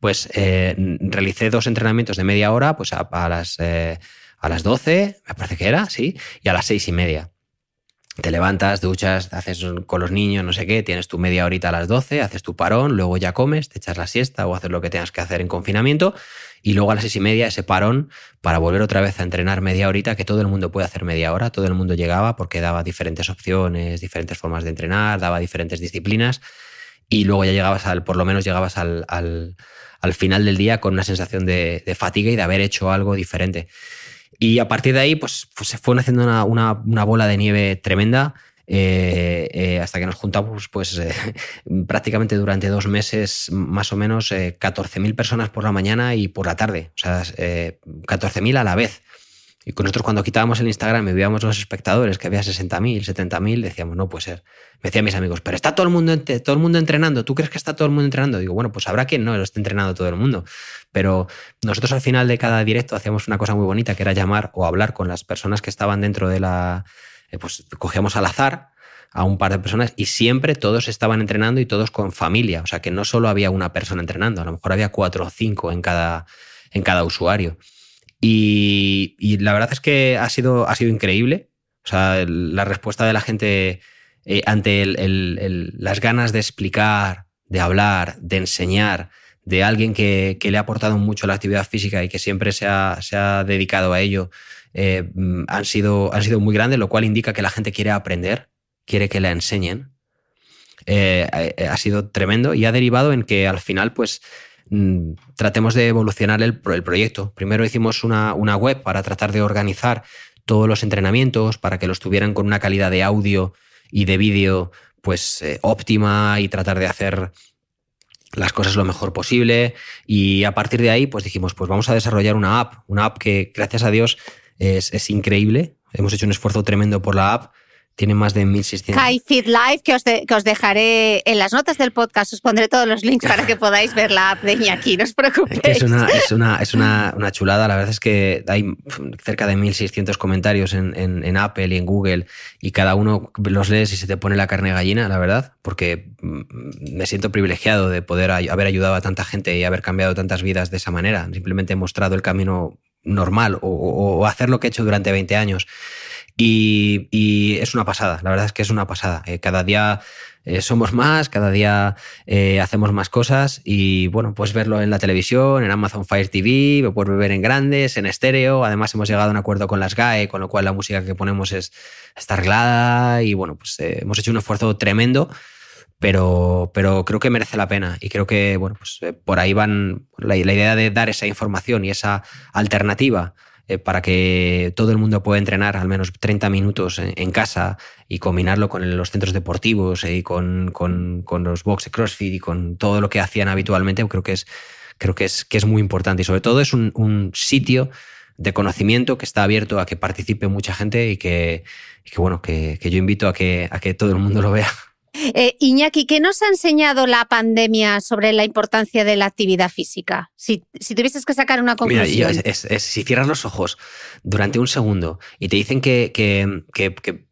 Pues eh, realicé dos entrenamientos de media hora, pues a, las, a las 12, eh, me parece que era, sí, y a las seis y media. Te levantas, duchas, haces con los niños, no sé qué, tienes tu media horita a las 12, haces tu parón, luego ya comes, te echas la siesta o haces lo que tengas que hacer en confinamiento y luego a las seis y media ese parón para volver otra vez a entrenar media horita, que todo el mundo puede hacer media hora, todo el mundo llegaba porque daba diferentes opciones, diferentes formas de entrenar, daba diferentes disciplinas y luego ya llegabas al, por lo menos llegabas al, final del día con una sensación de, fatiga y de haber hecho algo diferente. Y a partir de ahí, pues, pues se fue haciendo una, bola de nieve tremenda eh, eh, hasta que nos juntamos, pues eh, prácticamente durante dos meses, más o menos, 14.000 personas por la mañana y por la tarde. O sea, 14.000 a la vez. Y con nosotros cuando quitábamos el Instagram y veíamos los espectadores, que había 60.000, 70.000, decíamos, no puede ser. Me decían mis amigos, pero está todo el, mundo, todo el mundo entrenando, ¿tú crees que está todo el mundo entrenando? Digo, bueno, pues habrá quien no lo esté entrenando todo el mundo. Pero nosotros al final de cada directo hacíamos una cosa muy bonita, que era llamar o hablar con las personas que estaban dentro de la eh, pues cogíamos al azar a un par de personas y siempre todos estaban entrenando y todos con familia. O sea que no solo había una persona entrenando, a lo mejor había cuatro o cinco en cada, en cada usuario. Y, la verdad es que ha sido, ha sido increíble. O sea, la respuesta de la gente eh, ante el, las ganas de explicar, de hablar, de enseñar, de alguien que, le ha aportado mucho la actividad física y que siempre se ha, se ha dedicado a ello, eh, mm, han, sido, sido muy grandes, lo cual indica que la gente quiere aprender, quiere que la enseñen. Eh, eh, ha sido tremendo y ha derivado en que al final, pues, mm, tratemos de evolucionar el, proyecto. Primero hicimos una, web para tratar de organizar todos los entrenamientos para que los tuvieran con una calidad de audio y de vídeo pues óptima y tratar de hacer las cosas lo mejor posible y a partir de ahí pues dijimos pues vamos a desarrollar una app, una app que gracias a Dios es, increíble. Hemos hecho un esfuerzo tremendo por la app tiene más de 1.600. Kai Feed Live, que os, dejaré en las notas del podcast, os pondré todos los links para que podáis ver la app de Iñaki, no os preocupéis. Es, una, es, una, chulada, la verdad es que hay cerca de 1.600 comentarios en, en, Apple y en Google y cada uno los lees y se te pone la carne gallina, la verdad, porque mm, me siento privilegiado de poder haber ayudado a tanta gente y haber cambiado tantas vidas de esa manera. Simplemente he mostrado el camino normal o, hacer lo que he hecho durante 20 años. Y, es una pasada, la verdad es que es una pasada. Eh, cada día eh, somos más, cada día eh, hacemos más cosas y bueno, puedes verlo en la televisión, en Amazon Fire TV, puedes ver en grandes, en estéreo. Además hemos llegado a un acuerdo con las GAE, con lo cual la música que ponemos es, está arreglada y bueno, pues hemos hecho un esfuerzo tremendo pero, creo que merece la pena y creo que bueno, pues, eh, por ahí van la, idea de dar esa información y esa alternativa eh, para que todo el mundo pueda entrenar al menos 30 minutos en, casa y combinarlo con los centros deportivos eh, y con, los box CrossFit y con todo lo que hacían habitualmente, creo que es, creo que es, que es muy importante y sobre todo es un, sitio de conocimiento que está abierto a que participe mucha gente y que, bueno, que, yo invito a a que todo el mundo lo vea. Eh, Iñaki, ¿qué nos ha enseñado la pandemia sobre la importancia de la actividad física? Si, tuvieses que sacar una conclusión. si cierras los ojos durante un segundo y te dicen que,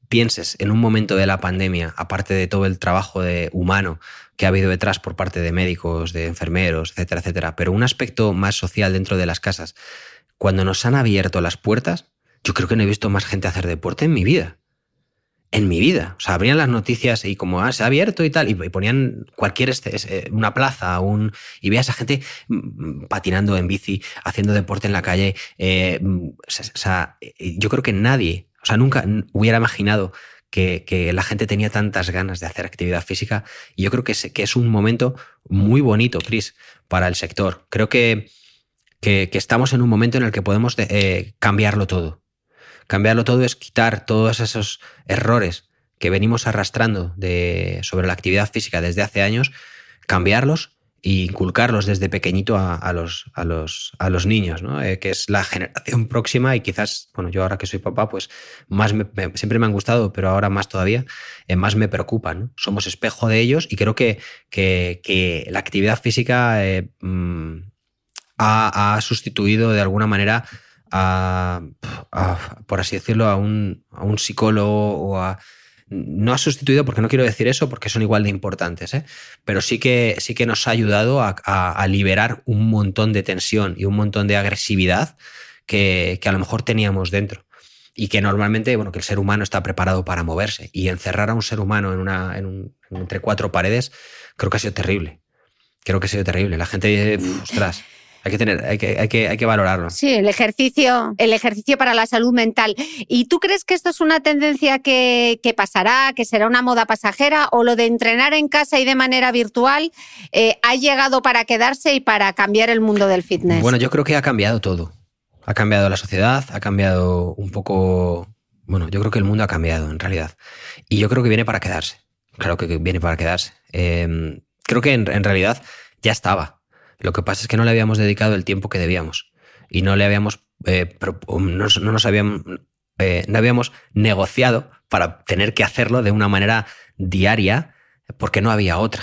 pienses en un momento de la pandemia, aparte de todo el trabajo humano que ha habido detrás por parte de médicos, de enfermeros, etcétera, etcétera, pero un aspecto más social dentro de las casas, cuando nos han abierto las puertas, yo creo que no he visto más gente hacer deporte en mi vida en mi vida. O sea, abrían las noticias y como ah, se ha abierto y tal, y, ponían cualquier, este, eh, una plaza, un, y veías a gente mm, mm, patinando en bici, haciendo deporte en la calle. Eh, mm, o sea, eh, yo creo que nadie, o sea, nunca hubiera imaginado que, la gente tenía tantas ganas de hacer actividad física. Y yo creo que es, es un momento muy bonito, Chris, para el sector. Creo que, que, estamos en un momento en el que podemos cambiarlo todo. Cambiarlo todo es quitar todos esos errores que venimos arrastrando sobre la actividad física desde hace años, cambiarlos e inculcarlos desde pequeñito a, los, niños, eh, que es la generación próxima y quizás, bueno, yo ahora que soy papá, pues más siempre me han gustado, pero ahora más todavía, eh, más me preocupan. Somos espejo de ellos y creo que, que, la actividad física eh, mm, ha, sustituido de alguna manera por así decirlo, a un, a un psicólogo o a no ha sustituido, porque no quiero decir eso, porque son igual de importantes, ¿eh? pero sí que, sí que nos ha ayudado a, liberar un montón de tensión y un montón de agresividad que, a lo mejor teníamos dentro. Y que normalmente, bueno, que el ser humano está preparado para moverse. Y encerrar a un ser humano en una, entre cuatro paredes, creo que ha sido terrible. Creo que ha sido terrible. La gente, dice, ostras. Hay que tener, hay que, hay que, valorarlo. Sí, el ejercicio, el ejercicio para la salud mental. ¿Y tú crees que esto es una tendencia que, pasará, que será una moda pasajera, o lo de entrenar en casa y de manera virtual eh, ha llegado para quedarse y para cambiar el mundo del fitness? Bueno, yo creo que ha cambiado todo. Ha cambiado la sociedad, ha cambiado un poco. Bueno, yo creo que el mundo ha cambiado en realidad. Y yo creo que viene para quedarse. Claro que viene para quedarse. Em, creo que en, en realidad ya estaba. Lo que pasa es que no le habíamos dedicado el tiempo que debíamos y no le habíamos, eh, no, nos habíamos, eh, no habíamos negociado para tener que hacerlo de una manera diaria porque no había otra.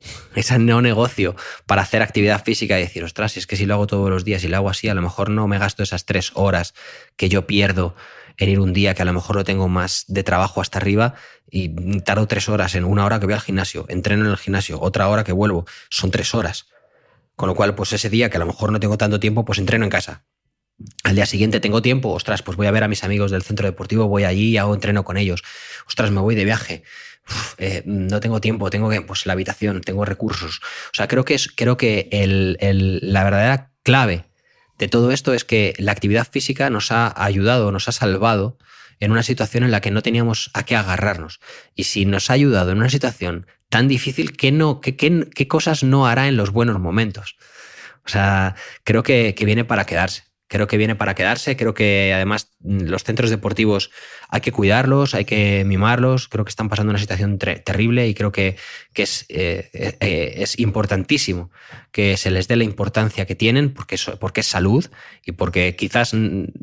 Ese no negocio para hacer actividad física y decir, ostras, si es que si lo hago todos los días y lo hago así, a lo mejor no me gasto esas tres horas que yo pierdo en ir un día que a lo mejor no tengo más de trabajo hasta arriba y tardo tres horas en una hora que voy al gimnasio, entreno en el gimnasio, otra hora que vuelvo, son tres horas. Con lo cual, pues ese día que a lo mejor no tengo tanto tiempo, pues entreno en casa. Al día siguiente tengo tiempo, ostras, pues voy a ver a mis amigos del centro deportivo, voy allí y hago entreno con ellos. Ostras, me voy de viaje. Eh, no tengo tiempo, tengo que, pues la habitación, tengo recursos. O sea, creo que, es, creo que la verdadera clave de todo esto es que la actividad física nos ha ayudado, nos ha salvado en una situación en la que no teníamos a qué agarrarnos. Y si nos ha ayudado en una situación tan difícil, que no, qué, cosas no hará en los buenos momentos. O sea, creo que, viene para quedarse creo que viene para quedarse. Creo que además los centros deportivos hay que cuidarlos, hay que mimarlos. Creo que están pasando una situación terrible y creo que, es, eh, eh, eh, es, importantísimo que se les dé la importancia que tienen porque, porque es salud y porque quizás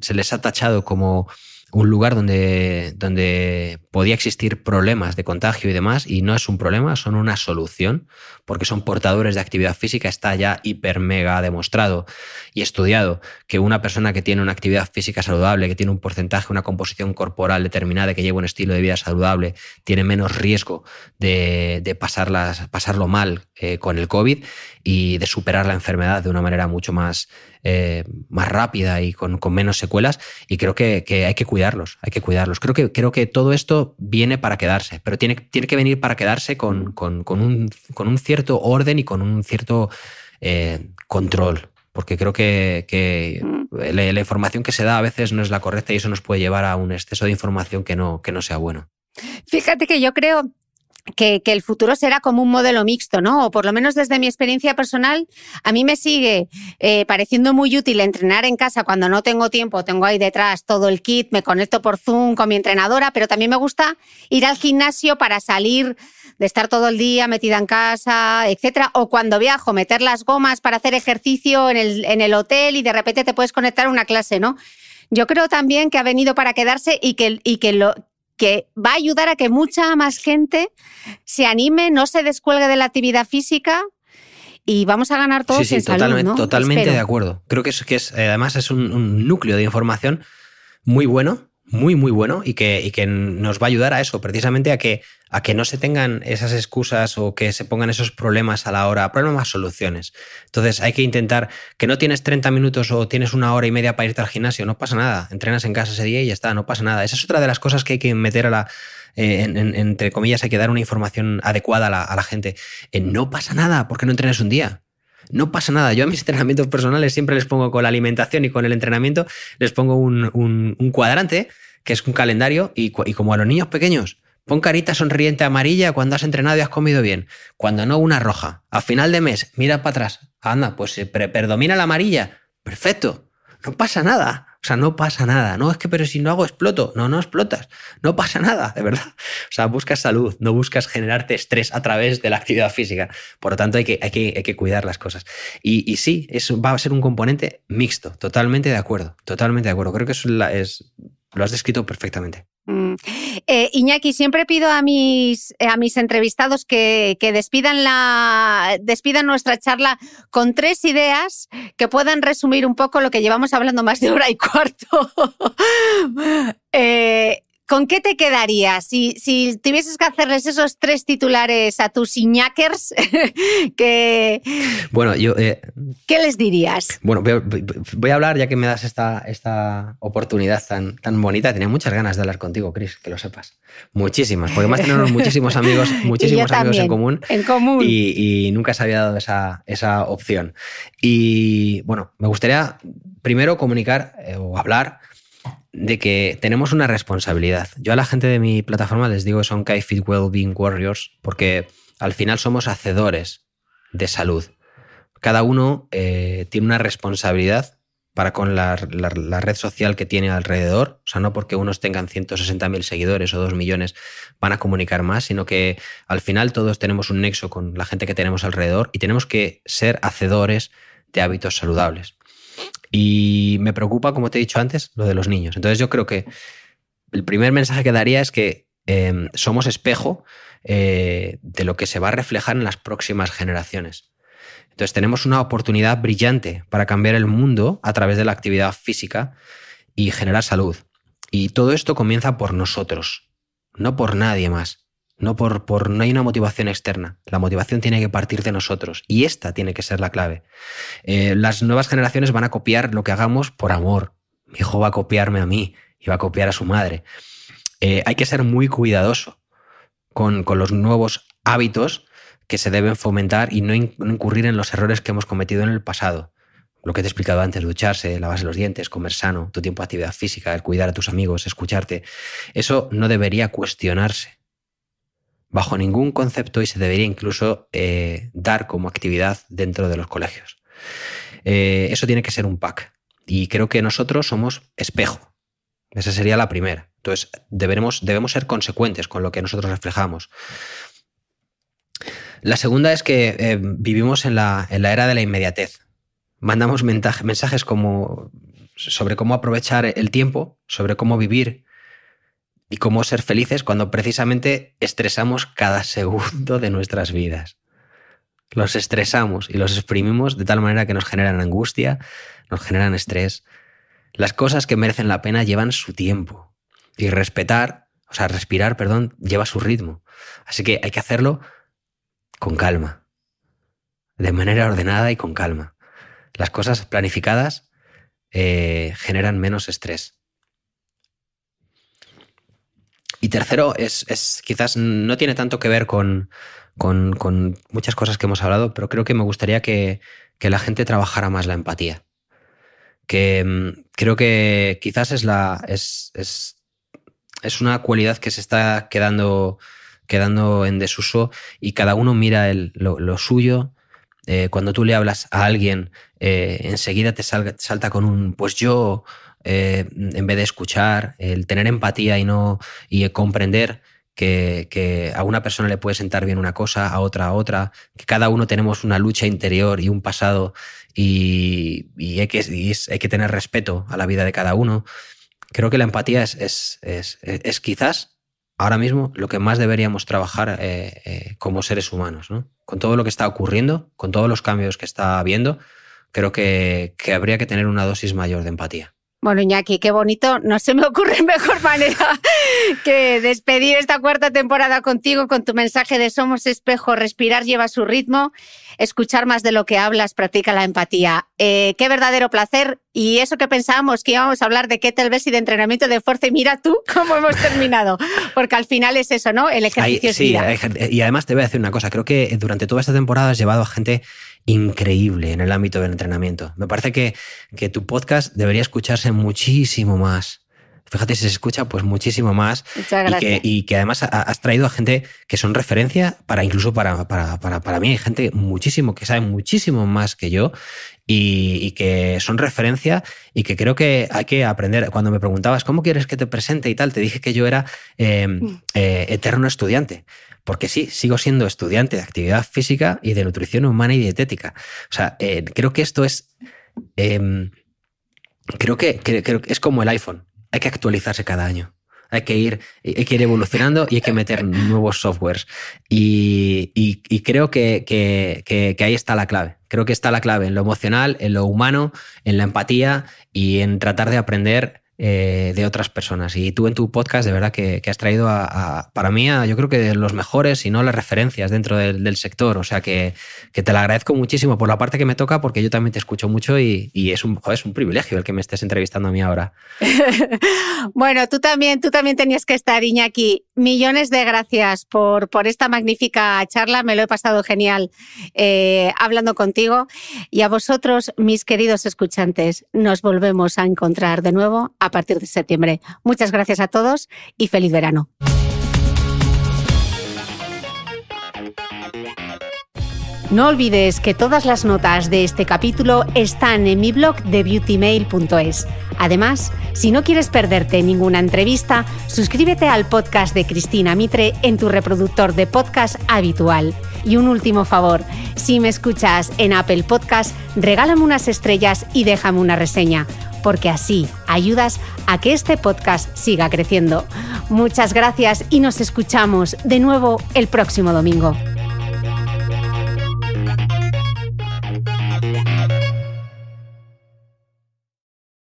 se les ha tachado como un lugar donde, donde podía existir problemas de contagio y demás, y no es un problema, son una solución, porque son portadores de actividad física, está ya hiper mega demostrado y estudiado que una persona que tiene una actividad física saludable, que tiene un porcentaje, una composición corporal determinada, que lleva un estilo de vida saludable, tiene menos riesgo de, pasarlas, pasarlo mal eh, con el COVID y de superar la enfermedad de una manera mucho más, eh, más rápida y con, menos secuelas, y creo que, que, hay que cuidarlos, hay que cuidarlos. Creo que, creo que todo esto viene para quedarse, pero tiene, tiene que venir para quedarse con, un, cierto orden y con un cierto eh, control, porque creo que, la, la, información que se da a veces no es la correcta y eso nos puede llevar a un exceso de información que no, que no sea bueno. Fíjate que yo creo que, el futuro será como un modelo mixto, ¿no? O por lo menos desde mi experiencia personal, a mí me sigue eh, pareciendo muy útil entrenar en casa cuando no tengo tiempo, tengo ahí detrás todo el kit, me conecto por Zoom con mi entrenadora, pero también me gusta ir al gimnasio para salir de estar todo el día metida en casa, etcétera, o cuando viajo, meter las gomas para hacer ejercicio en el, en el hotel y de repente te puedes conectar a una clase, ¿no? Yo creo también que ha venido para quedarse y que, y que, lo, que va a ayudar a que mucha más gente se anime, no se descuelgue de la actividad física, y vamos a ganar todos sí, sí, en totalmente, Totalmente de acuerdo. Creo que es, que es eh, además es un, núcleo de información muy bueno muy, muy bueno y que, que nos va a ayudar a eso, precisamente a que, a que no se tengan esas excusas o que se pongan esos problemas a la hora, problemas, soluciones. Entonces hay que intentar que no tienes 30 minutos o tienes una hora y media para irte al gimnasio, no pasa nada, entrenas en casa ese día y ya está, no pasa nada. Esa es otra de las cosas que hay que meter a la, eh, entre comillas, hay que dar una información adecuada a la, gente. Eh, no pasa nada porque no entrenes un día. No pasa nada. Yo a mis entrenamientos personales siempre les pongo con la alimentación y con el entrenamiento, les pongo un, cuadrante, que es un calendario, y, y, como a los niños pequeños, pon carita sonriente amarilla cuando has entrenado y has comido bien, cuando no una roja. A final de mes, mira para atrás, anda, pues se eh, predomina la amarilla, perfecto, no pasa nada. O sea, no pasa nada. No es que, pero si no hago, exploto. No, no explotas. No pasa nada, de verdad. O sea, buscas salud, no buscas generarte estrés a través de la actividad física. Por lo tanto, hay que, hay que, cuidar las cosas. Y, y, sí, eso va a ser un componente mixto. Totalmente de acuerdo. Totalmente de acuerdo. Creo que es, la, es lo has descrito perfectamente. Mm. Eh, Iñaki, siempre pido a mis, a mis entrevistados que, despidan, la, despidan nuestra charla con tres ideas que puedan resumir un poco lo que llevamos hablando más de hora y cuarto. Eh, ¿Con qué te quedarías? Si, tuvieses que hacerles esos tres titulares a tus iñakers, bueno, yo, eh, ¿qué les dirías? Bueno, voy, a, hablar ya que me das esta, esta oportunidad tan, tan bonita. Tenía muchas ganas de hablar contigo, Chris, que lo sepas. Muchísimas, porque además tenemos muchísimos amigos, muchísimos amigos en común. En común. Y, nunca se había dado esa, esa opción. Y bueno, me gustaría primero comunicar eh, o hablar de que tenemos una responsabilidad. Yo a la gente de mi plataforma les digo que son KaiFit being Warriors porque al final somos hacedores de salud. Cada uno eh, tiene una responsabilidad para con la, la, red social que tiene alrededor. O sea, no porque unos tengan 160.000 seguidores o 2 millones van a comunicar más, sino que al final todos tenemos un nexo con la gente que tenemos alrededor y tenemos que ser hacedores de hábitos saludables. Y me preocupa, como te he dicho antes, lo de los niños. Entonces yo creo que el primer mensaje que daría es que em, somos espejo eh, de lo que se va a reflejar en las próximas generaciones. Entonces tenemos una oportunidad brillante para cambiar el mundo a través de la actividad física y generar salud. Y todo esto comienza por nosotros, no por nadie más. No, por, por, no hay una motivación externa. La motivación tiene que partir de nosotros y esta tiene que ser la clave. Eh, las nuevas generaciones van a copiar lo que hagamos por amor. Mi hijo va a copiarme a mí y va a copiar a su madre. Eh, hay que ser muy cuidadoso con, los nuevos hábitos que se deben fomentar y no, incurrir en los errores que hemos cometido en el pasado lo que te he explicado antes, ducharse, lavarse los dientes, comer sano, tu tiempo de actividad física, el cuidar a tus amigos, escucharte, eso no debería cuestionarse bajo ningún concepto y se debería incluso eh, dar como actividad dentro de los colegios. Eh, eso tiene que ser un pack. Y creo que nosotros somos espejo. Esa sería la primera. Entonces, debemos ser consecuentes con lo que nosotros reflejamos. La segunda es que eh, vivimos en la, en la, era de la inmediatez. Mandamos mensajes como sobre cómo aprovechar el tiempo, sobre cómo vivir y cómo ser felices cuando precisamente estresamos cada segundo de nuestras vidas. Los estresamos y los exprimimos de tal manera que nos generan angustia, nos generan estrés. Las cosas que merecen la pena llevan su tiempo y respetar, o sea, respirar, perdón, lleva su ritmo. Así que hay que hacerlo con calma, de manera ordenada y con calma. Las cosas planificadas eh, generan menos estrés. Y tercero, es, quizás no tiene tanto que ver con, muchas cosas que hemos hablado, pero creo que me gustaría que, la gente trabajara más la empatía. Que mm, creo que quizás es la. Es, es, una cualidad que se está quedando, quedando en desuso y cada uno mira lo, suyo. Eh, cuando tú le hablas a alguien, eh, enseguida te salta con un pues yo eh, en vez de escuchar, el tener empatía y no y comprender que, a una persona le puede sentar bien una cosa, a otra a otra, que cada uno tenemos una lucha interior y un pasado y, hay, que, hay, que, tener respeto a la vida de cada uno. Creo que la empatía es, es, es quizás ahora mismo lo que más deberíamos trabajar eh, eh, como seres humanos. ¿no? Con todo lo que está ocurriendo, con todos los cambios que está habiendo, creo que habría que tener una dosis mayor de empatía. Bueno, Iñaki, qué bonito. No se me ocurre mejor manera que despedir esta cuarta temporada contigo con tu mensaje de Somos Espejo, respirar lleva su ritmo, escuchar más de lo que hablas, practica la empatía. Eh, qué verdadero placer. Y eso que pensábamos que íbamos a hablar de kettlebells y de entrenamiento de fuerza, y mira tú cómo hemos terminado. Porque al final es eso, ¿no? El ejercicio sí, Y además te voy a decir una cosa. Creo que durante toda esta temporada has llevado a gente increíble en el ámbito del entrenamiento. Me parece que, que tu podcast debería escucharse muchísimo más. Fíjate, si se escucha pues muchísimo más. Muchas Y que, además has traído a gente que son referencia para incluso para, para, mí. Hay gente muchísimo que sabe muchísimo más que yo y, que son referencia y que creo que hay que aprender. Cuando me preguntabas, ¿cómo quieres que te presente y tal? Te dije que yo era em, mm. eh, eterno estudiante. Porque sí, sigo siendo estudiante de actividad física y de nutrición humana y dietética. O sea, eh, creo que esto es... Em, creo, que, es como el iPhone. Hay que actualizarse cada año hay que ir, que ir evolucionando y hay que meter nuevos softwares. Y, creo que, que, ahí está la clave. Creo que está la clave en lo emocional, en lo humano, en la empatía y en tratar de aprender eh, de otras personas. Y tú en tu podcast, de verdad que, has traído a, para mí, a, yo creo que los mejores y no las referencias dentro del, sector. O sea que, te lo agradezco muchísimo por la parte que me toca, porque yo también te escucho mucho y, es, un, es un privilegio el que me estés entrevistando a mí ahora. bueno, tú también, tú también tenías que estar, Iñaki. Millones de gracias por, por esta magnífica charla. Me lo he pasado genial eh, hablando contigo. Y a vosotros, mis queridos escuchantes, nos volvemos a encontrar de nuevo a partir de septiembre. Muchas gracias a todos y feliz verano. No olvides que todas las notas de este capítulo están en mi blog de beautymail.es. Además, si no quieres perderte ninguna entrevista, suscríbete al podcast de Cristina Mitre en tu reproductor de podcast habitual. Y un último favor, si me escuchas en Apple Podcast, regálame unas estrellas y déjame una reseña porque así ayudas a que este podcast siga creciendo. Muchas gracias y nos escuchamos de nuevo el próximo domingo.